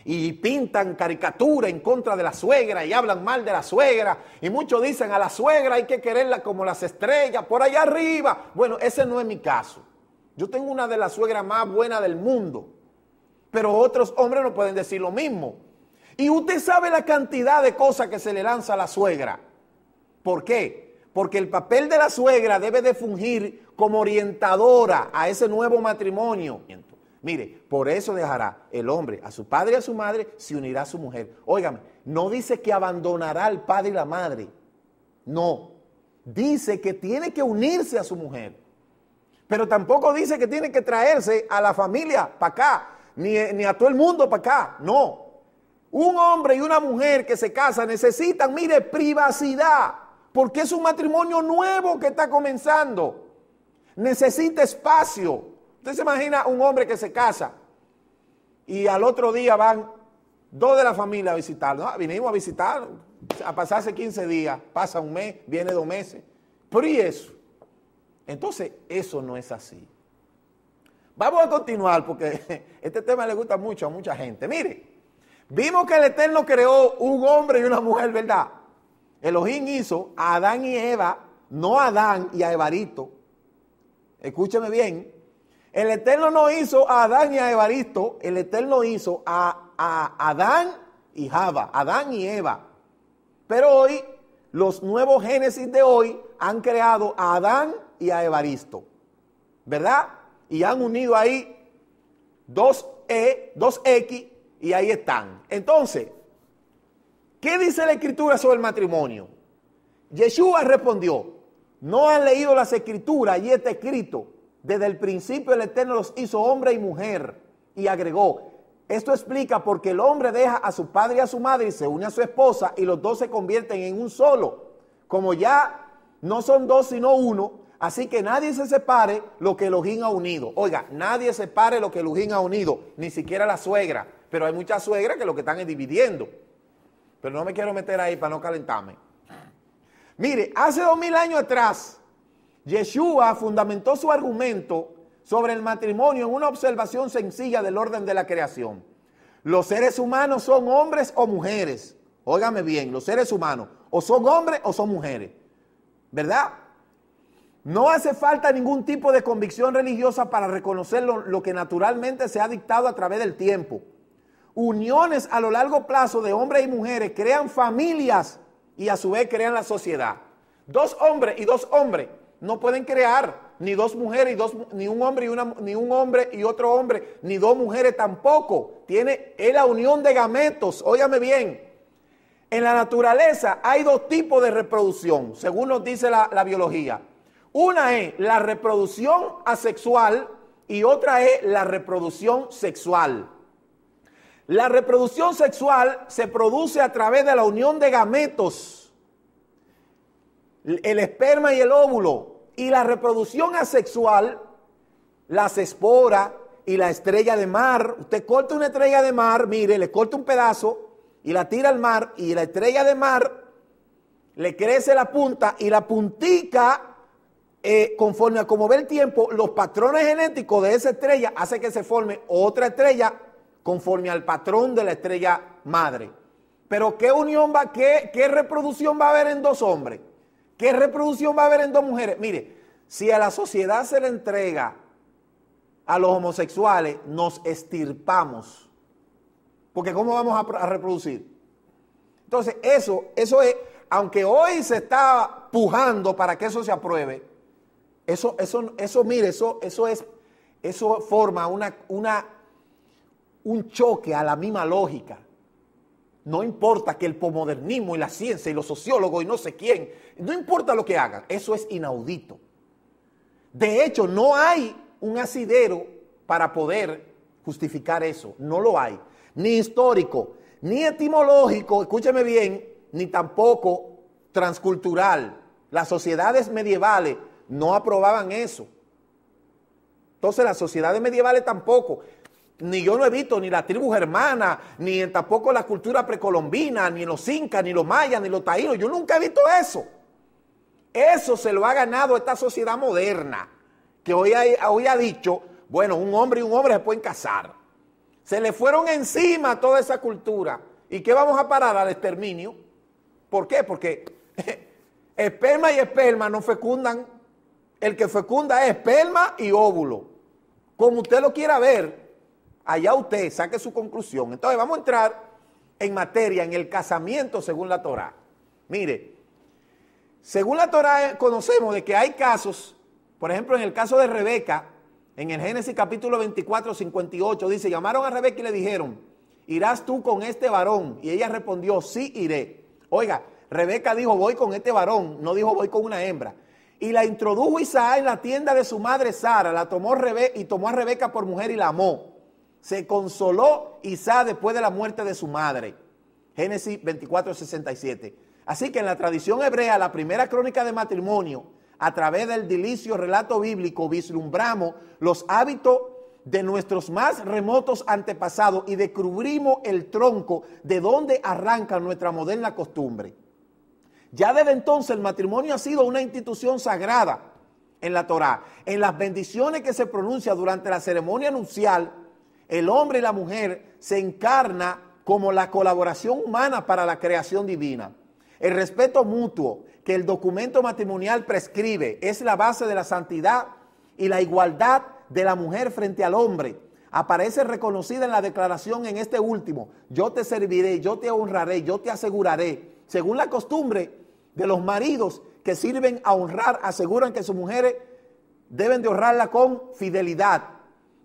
y pintan caricatura en contra de la suegra y hablan mal de la suegra y muchos dicen a la suegra hay que quererla como las estrellas por allá arriba. Bueno, ese no es mi caso. Yo tengo una de las suegras más buenas del mundo, pero otros hombres no pueden decir lo mismo. Y usted sabe la cantidad de cosas que se le lanza a la suegra. ¿Por qué? Porque el papel de la suegra debe de fungir como orientadora a ese nuevo matrimonio. Mire, por eso dejará el hombre a su padre y a su madre, se unirá a su mujer. Óigame, no dice que abandonará al padre y la madre. No, dice que tiene que unirse a su mujer. Pero tampoco dice que tiene que traerse a la familia para acá, ni, ni a todo el mundo para acá. No, un hombre y una mujer que se casan necesitan, mire, privacidad, porque es un matrimonio nuevo que está comenzando. Necesita espacio. Usted se imagina un hombre que se casa y al otro día van dos de la familia a visitarlo. Ah, vinimos a visitar, a pasarse 15 días, pasa un mes, viene dos meses. Pero ¿y eso? Entonces, eso no es así. Vamos a continuar porque este tema le gusta mucho a mucha gente. Mire, Vimos que el Eterno creó un hombre y una mujer, ¿verdad? Elohim hizo a Adán y Eva, no a Adán y a Evaristo. Escúcheme bien. El Eterno no hizo a Adán y a Evaristo, el Eterno hizo a, a Adán y Java, Adán y Eva. Pero hoy, los nuevos Génesis de hoy han creado a Adán y a Evaristo, ¿verdad? Y han unido ahí dos E, dos X y ahí están. Entonces, ¿qué dice la escritura sobre el matrimonio? Yeshua respondió, no han leído las escrituras y está escrito, desde el principio el Eterno los hizo hombre y mujer. Y agregó, esto explica porque el hombre deja a su padre y a su madre y se une a su esposa y los dos se convierten en un solo. Como ya no son dos sino uno, así que nadie se separe lo que Elohim ha unido. Oiga, nadie separe lo que Elohim ha unido, ni siquiera la suegra, pero hay muchas suegras que lo que están es dividiendo. Pero no me quiero meter ahí para no calentarme. Mire, hace dos mil años atrás, Yeshua fundamentó su argumento sobre el matrimonio en una observación sencilla del orden de la creación. Los seres humanos son hombres o mujeres. Óigame bien, los seres humanos o son hombres o son mujeres. ¿Verdad? No hace falta ningún tipo de convicción religiosa para reconocer lo, lo que naturalmente se ha dictado a través del tiempo uniones a lo largo plazo de hombres y mujeres crean familias y a su vez crean la sociedad. Dos hombres y dos hombres no pueden crear ni dos mujeres y dos ni un hombre y una ni un hombre y otro hombre, ni dos mujeres tampoco. Tiene es la unión de gametos, óyame bien. En la naturaleza hay dos tipos de reproducción, según nos dice la, la biología. Una es la reproducción asexual y otra es la reproducción sexual. La reproducción sexual se produce a través de la unión de gametos, el esperma y el óvulo. Y la reproducción asexual, las esporas y la estrella de mar. Usted corta una estrella de mar, mire, le corta un pedazo y la tira al mar. Y la estrella de mar le crece la punta y la puntica, eh, conforme a como ve el tiempo, los patrones genéticos de esa estrella hace que se forme otra estrella conforme al patrón de la estrella madre. Pero ¿qué unión va, qué, qué reproducción va a haber en dos hombres? ¿Qué reproducción va a haber en dos mujeres? Mire, si a la sociedad se le entrega a los homosexuales, nos estirpamos. Porque ¿cómo vamos a, reproducir? Entonces, eso, eso es, aunque hoy se está pujando para que eso se apruebe, eso, eso, eso mire, eso, eso es, eso forma una, una un choque a la misma lógica. No importa que el pomodernismo y la ciencia y los sociólogos y no sé quién, no importa lo que hagan, eso es inaudito. De hecho, no hay un asidero para poder justificar eso, no lo hay. Ni histórico, ni etimológico, escúcheme bien, ni tampoco transcultural. Las sociedades medievales no aprobaban eso. Entonces las sociedades medievales tampoco ni yo no he visto, ni la tribu germana, ni tampoco la cultura precolombina, ni los incas, ni los mayas, ni los taínos. Yo nunca he visto eso. Eso se lo ha ganado esta sociedad moderna, que hoy ha, hoy ha dicho, bueno, un hombre y un hombre se pueden casar. Se le fueron encima toda esa cultura. ¿Y qué vamos a parar al exterminio? ¿Por qué? Porque esperma y esperma no fecundan. El que fecunda es esperma y óvulo. Como usted lo quiera ver, Allá usted saque su conclusión. Entonces vamos a entrar en materia, en el casamiento según la Torá. Mire, según la Torá eh, conocemos de que hay casos, por ejemplo en el caso de Rebeca, en el Génesis capítulo 24, 58, dice, llamaron a Rebeca y le dijeron, ¿irás tú con este varón? Y ella respondió, sí iré. Oiga, Rebeca dijo, voy con este varón, no dijo, voy con una hembra. Y la introdujo Isaac en la tienda de su madre Sara, la tomó y tomó a Rebeca por mujer y la amó se consoló Isa después de la muerte de su madre. Génesis 24, 67. Así que en la tradición hebrea, la primera crónica de matrimonio, a través del dilicio relato bíblico, vislumbramos los hábitos de nuestros más remotos antepasados y descubrimos el tronco de donde arranca nuestra moderna costumbre. Ya desde entonces el matrimonio ha sido una institución sagrada en la Torá. En las bendiciones que se pronuncia durante la ceremonia nupcial, el hombre y la mujer se encarna como la colaboración humana para la creación divina. El respeto mutuo que el documento matrimonial prescribe es la base de la santidad y la igualdad de la mujer frente al hombre. Aparece reconocida en la declaración en este último, yo te serviré, yo te honraré, yo te aseguraré, según la costumbre de los maridos que sirven a honrar, aseguran que sus mujeres deben de honrarla con fidelidad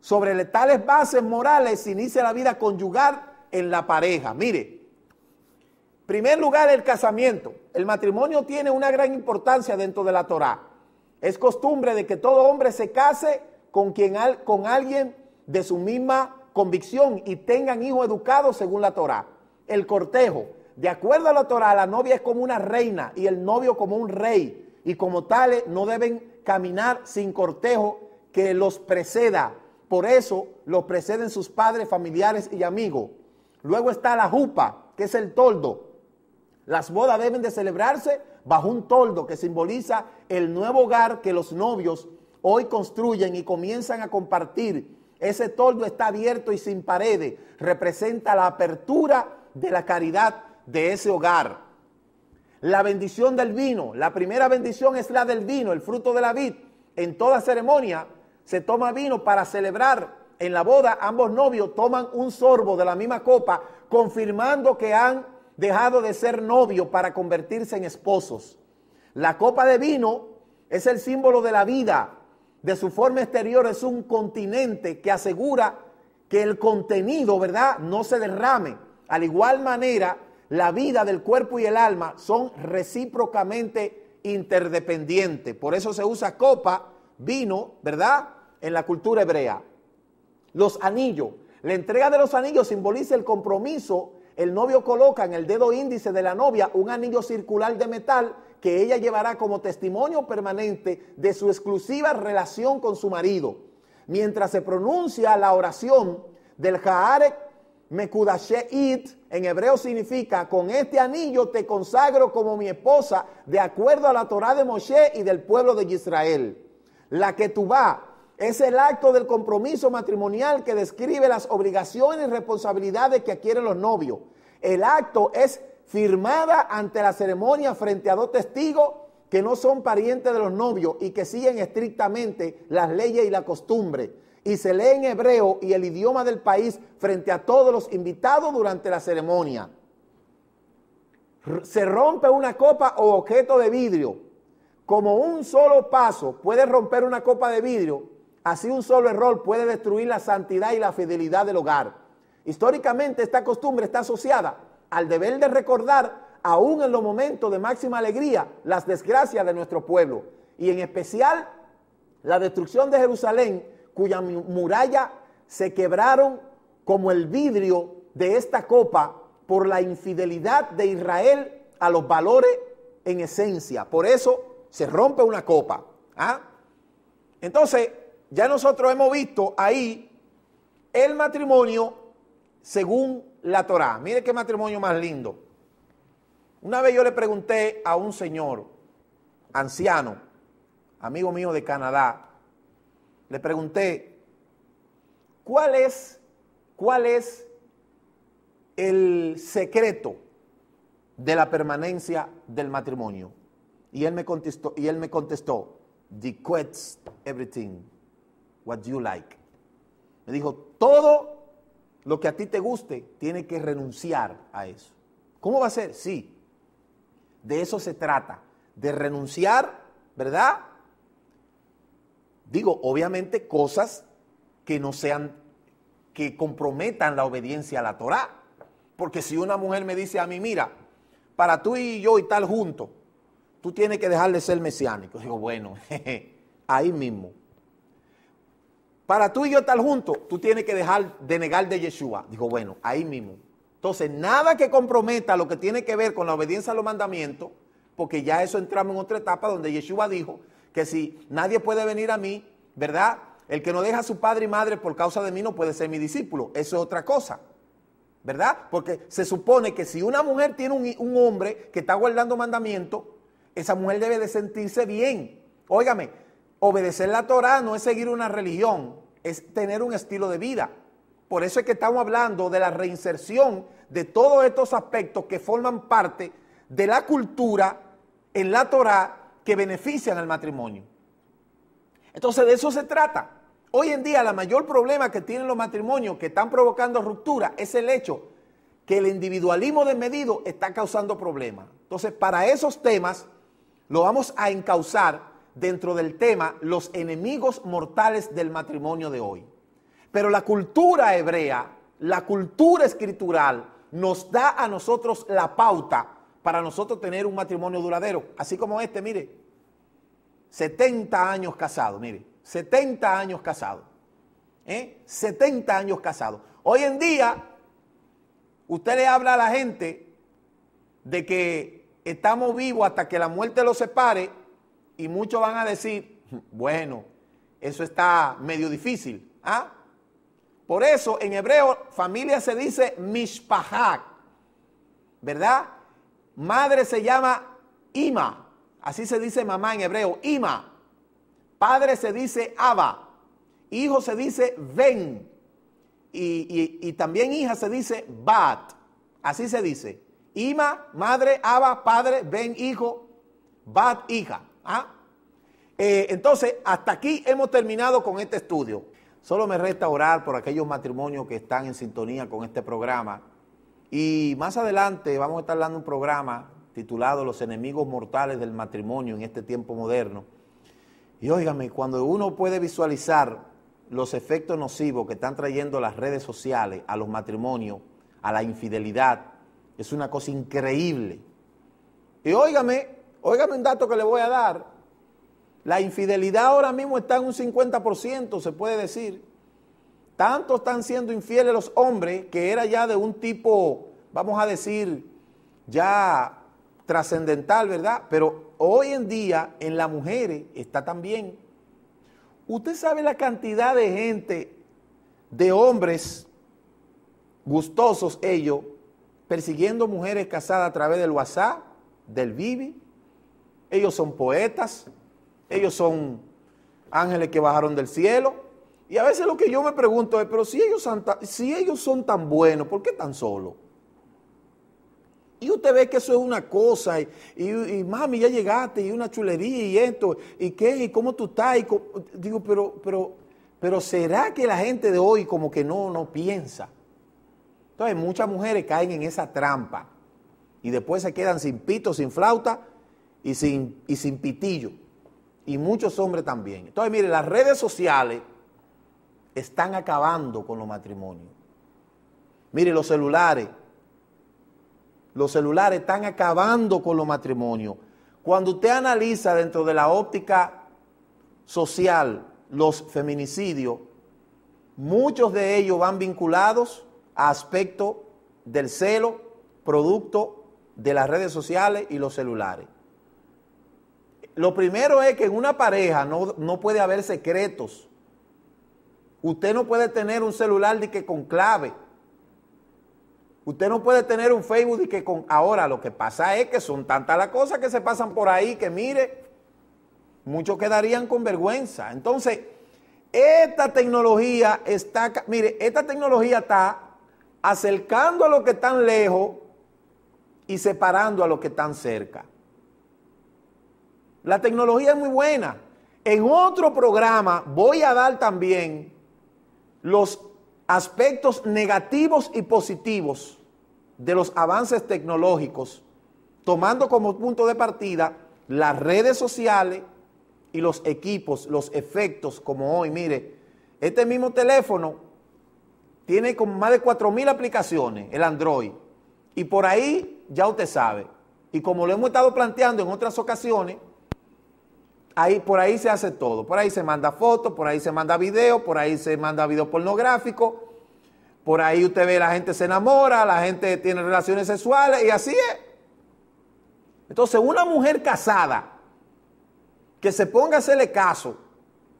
sobre tales bases morales se inicia la vida conyugal en la pareja. Mire, primer lugar el casamiento. El matrimonio tiene una gran importancia dentro de la Torá. Es costumbre de que todo hombre se case con, quien, con alguien de su misma convicción y tengan hijos educados según la Torá. El cortejo. De acuerdo a la Torá, la novia es como una reina y el novio como un rey. Y como tales no deben caminar sin cortejo que los preceda por eso lo preceden sus padres, familiares y amigos. Luego está la jupa, que es el toldo. Las bodas deben de celebrarse bajo un toldo que simboliza el nuevo hogar que los novios hoy construyen y comienzan a compartir. Ese toldo está abierto y sin paredes. Representa la apertura de la caridad de ese hogar. La bendición del vino. La primera bendición es la del vino, el fruto de la vid. En toda ceremonia se toma vino para celebrar en la boda, ambos novios toman un sorbo de la misma copa, confirmando que han dejado de ser novios para convertirse en esposos. La copa de vino es el símbolo de la vida. De su forma exterior es un continente que asegura que el contenido, ¿verdad?, no se derrame. Al igual manera, la vida del cuerpo y el alma son recíprocamente interdependientes. Por eso se usa copa, vino, ¿verdad? en la cultura hebrea. Los anillos. La entrega de los anillos simboliza el compromiso. El novio coloca en el dedo índice de la novia un anillo circular de metal que ella llevará como testimonio permanente de su exclusiva relación con su marido. Mientras se pronuncia la oración del Jaarek Mekudashe'it, en hebreo significa, con este anillo te consagro como mi esposa, de acuerdo a la Torah de Moshe y del pueblo de Israel. La que tú vas es el acto del compromiso matrimonial que describe las obligaciones y responsabilidades que adquieren los novios. El acto es firmada ante la ceremonia frente a dos testigos que no son parientes de los novios y que siguen estrictamente las leyes y la costumbre. Y se lee en hebreo y el idioma del país frente a todos los invitados durante la ceremonia. Se rompe una copa o objeto de vidrio. Como un solo paso puede romper una copa de vidrio, Así un solo error puede destruir la santidad y la fidelidad del hogar. Históricamente esta costumbre está asociada al deber de recordar, aún en los momentos de máxima alegría, las desgracias de nuestro pueblo y en especial la destrucción de Jerusalén, cuya muralla se quebraron como el vidrio de esta copa por la infidelidad de Israel a los valores en esencia. Por eso se rompe una copa. ¿ah? Entonces, ya nosotros hemos visto ahí el matrimonio según la Torá. Mire qué matrimonio más lindo. Una vez yo le pregunté a un señor anciano, amigo mío de Canadá, le pregunté, ¿cuál es, cuál es el secreto de la permanencia del matrimonio? Y él me contestó, y él me contestó, the everything what you like. Me dijo, todo lo que a ti te guste, tiene que renunciar a eso. ¿Cómo va a ser? Sí. De eso se trata, de renunciar, ¿verdad? Digo, obviamente cosas que no sean, que comprometan la obediencia a la Torá. Porque si una mujer me dice a mí, mira, para tú y yo y tal juntos, tú tienes que dejar de ser mesiánico. Digo, bueno, ahí mismo para tú y yo estar juntos, tú tienes que dejar de negar de Yeshua. Dijo, bueno, ahí mismo. Entonces, nada que comprometa lo que tiene que ver con la obediencia a los mandamientos, porque ya eso entramos en otra etapa donde Yeshua dijo que si nadie puede venir a mí, ¿verdad? El que no deja a su padre y madre por causa de mí no puede ser mi discípulo. Eso es otra cosa. ¿Verdad? Porque se supone que si una mujer tiene un, hombre que está guardando mandamiento, esa mujer debe de sentirse bien. Óigame, obedecer la Torah no es seguir una religión es tener un estilo de vida. Por eso es que estamos hablando de la reinserción de todos estos aspectos que forman parte de la cultura en la Torah que benefician al matrimonio. Entonces de eso se trata. Hoy en día el mayor problema que tienen los matrimonios que están provocando ruptura es el hecho que el individualismo desmedido está causando problemas. Entonces para esos temas lo vamos a encauzar dentro del tema los enemigos mortales del matrimonio de hoy. Pero la cultura hebrea, la cultura escritural, nos da a nosotros la pauta para nosotros tener un matrimonio duradero. Así como este, mire, 70 años casados, mire, 70 años casados ¿eh? 70 años casados Hoy en día, usted le habla a la gente de que estamos vivos hasta que la muerte los separe y muchos van a decir, bueno, eso está medio difícil. ¿ah? Por eso en hebreo familia se dice mishpahak, ¿verdad? Madre se llama ima, así se dice mamá en hebreo, ima. Padre se dice abba, hijo se dice ven y, también hija se dice bat, así se dice. Ima, madre, aba, padre, ven, hijo, bat, hija. Ah, eh, entonces, hasta aquí hemos terminado con este estudio. Solo me resta orar por aquellos matrimonios que están en sintonía con este programa. Y más adelante vamos a estar dando un programa titulado Los enemigos mortales del matrimonio en este tiempo moderno. Y óigame, cuando uno puede visualizar los efectos nocivos que están trayendo las redes sociales a los matrimonios, a la infidelidad, es una cosa increíble. Y óigame, Óigame un dato que le voy a dar. La infidelidad ahora mismo está en un 50%, se puede decir. Tanto están siendo infieles los hombres que era ya de un tipo, vamos a decir, ya trascendental, ¿verdad? Pero hoy en día en las mujeres está también. Usted sabe la cantidad de gente, de hombres, gustosos ellos, persiguiendo mujeres casadas a través del WhatsApp, del Vivi, ellos son poetas, ellos son ángeles que bajaron del cielo. Y a veces lo que yo me pregunto es, pero si ellos, son tan, si ellos son tan buenos, ¿por qué tan solo? Y usted ve que eso es una cosa, y, y, mami, ya llegaste, y una chulería, y esto, y qué, y cómo tú estás. Y digo, pero, pero, pero ¿será que la gente de hoy como que no, no piensa? Entonces muchas mujeres caen en esa trampa y después se quedan sin pito, sin flauta, y sin, y sin pitillo. Y muchos hombres también. Entonces, mire, las redes sociales están acabando con los matrimonios. Mire, los celulares. Los celulares están acabando con los matrimonios. Cuando usted analiza dentro de la óptica social los feminicidios, muchos de ellos van vinculados a aspectos del celo, producto de las redes sociales y los celulares. Lo primero es que en una pareja no, puede haber secretos. Usted no puede tener un celular de que con clave. Usted no puede tener un Facebook de que con... Ahora, lo que pasa es que son tantas las cosas que se pasan por ahí que mire, muchos quedarían con vergüenza. Entonces, esta tecnología está... Mire, esta tecnología está acercando a los que están lejos y separando a los que están cerca. La tecnología es muy buena. En otro programa voy a dar también los aspectos negativos y positivos de los avances tecnológicos, tomando como punto de partida las redes sociales y los equipos, los efectos, como hoy, mire, este mismo teléfono tiene como más de 4.000 aplicaciones, el Android, y por ahí ya usted sabe. Y como lo hemos estado planteando en otras ocasiones, Ahí, por ahí se hace todo. Por ahí se manda fotos, por ahí se manda video, por ahí se manda video pornográfico. Por ahí usted ve la gente se enamora, la gente tiene relaciones sexuales y así es. Entonces, una mujer casada que se ponga a hacerle caso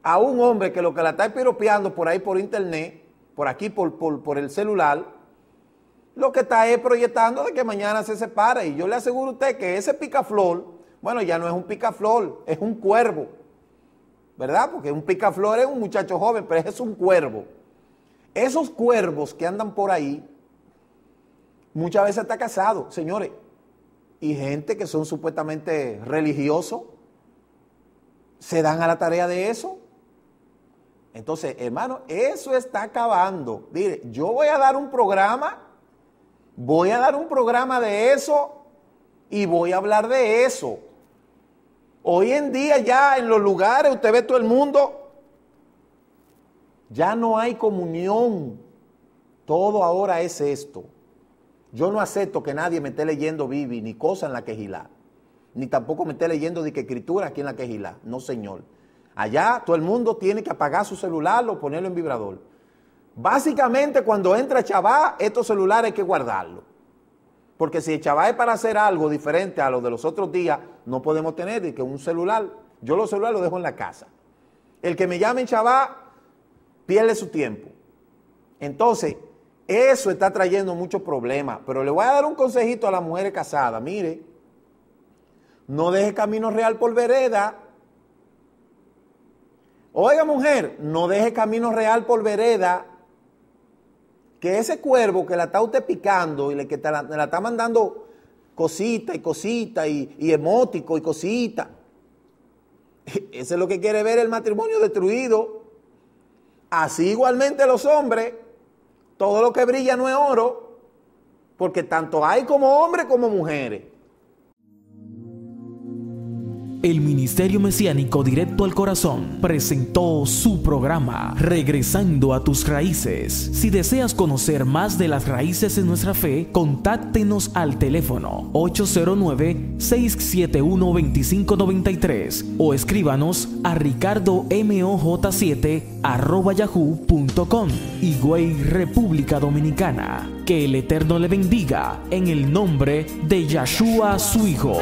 a un hombre que lo que la está piropeando por ahí por internet, por aquí por, por, por el celular, lo que está es proyectando de que mañana se separe Y yo le aseguro a usted que ese picaflor bueno, ya no es un picaflor, es un cuervo. ¿Verdad? Porque un picaflor es un muchacho joven, pero es un cuervo. Esos cuervos que andan por ahí, muchas veces está casado, señores. Y gente que son supuestamente religiosos, se dan a la tarea de eso. Entonces, hermano, eso está acabando. Mire, yo voy a dar un programa, voy a dar un programa de eso y voy a hablar de eso. Hoy en día ya en los lugares, usted ve todo el mundo, ya no hay comunión. Todo ahora es esto. Yo no acepto que nadie me esté leyendo Bibi, ni cosa en la quejilá. Ni tampoco me esté leyendo de que escritura aquí en la quejilá. No, señor. Allá todo el mundo tiene que apagar su celular o ponerlo en vibrador. Básicamente cuando entra Chabá, estos celulares hay que guardarlo porque si chaval es para hacer algo diferente a lo de los otros días, no podemos tener que un celular. Yo los celulares los dejo en la casa. El que me llame chaval, pierde su tiempo. Entonces, eso está trayendo muchos problemas. Pero le voy a dar un consejito a las mujeres casadas. Mire, no deje camino real por vereda. Oiga, mujer, no deje camino real por vereda que ese cuervo que la está usted picando y le que la, está mandando cosita y cosita y, y y cosita, eso es lo que quiere ver el matrimonio destruido. Así igualmente los hombres, todo lo que brilla no es oro, porque tanto hay como hombres como mujeres el Ministerio Mesiánico Directo al Corazón presentó su programa Regresando a tus raíces. Si deseas conocer más de las raíces en nuestra fe, contáctenos al teléfono 809-671-2593 o escríbanos a ricardomoj7 arroba yahoo.com Higüey República Dominicana. Que el Eterno le bendiga en el nombre de Yahshua su Hijo.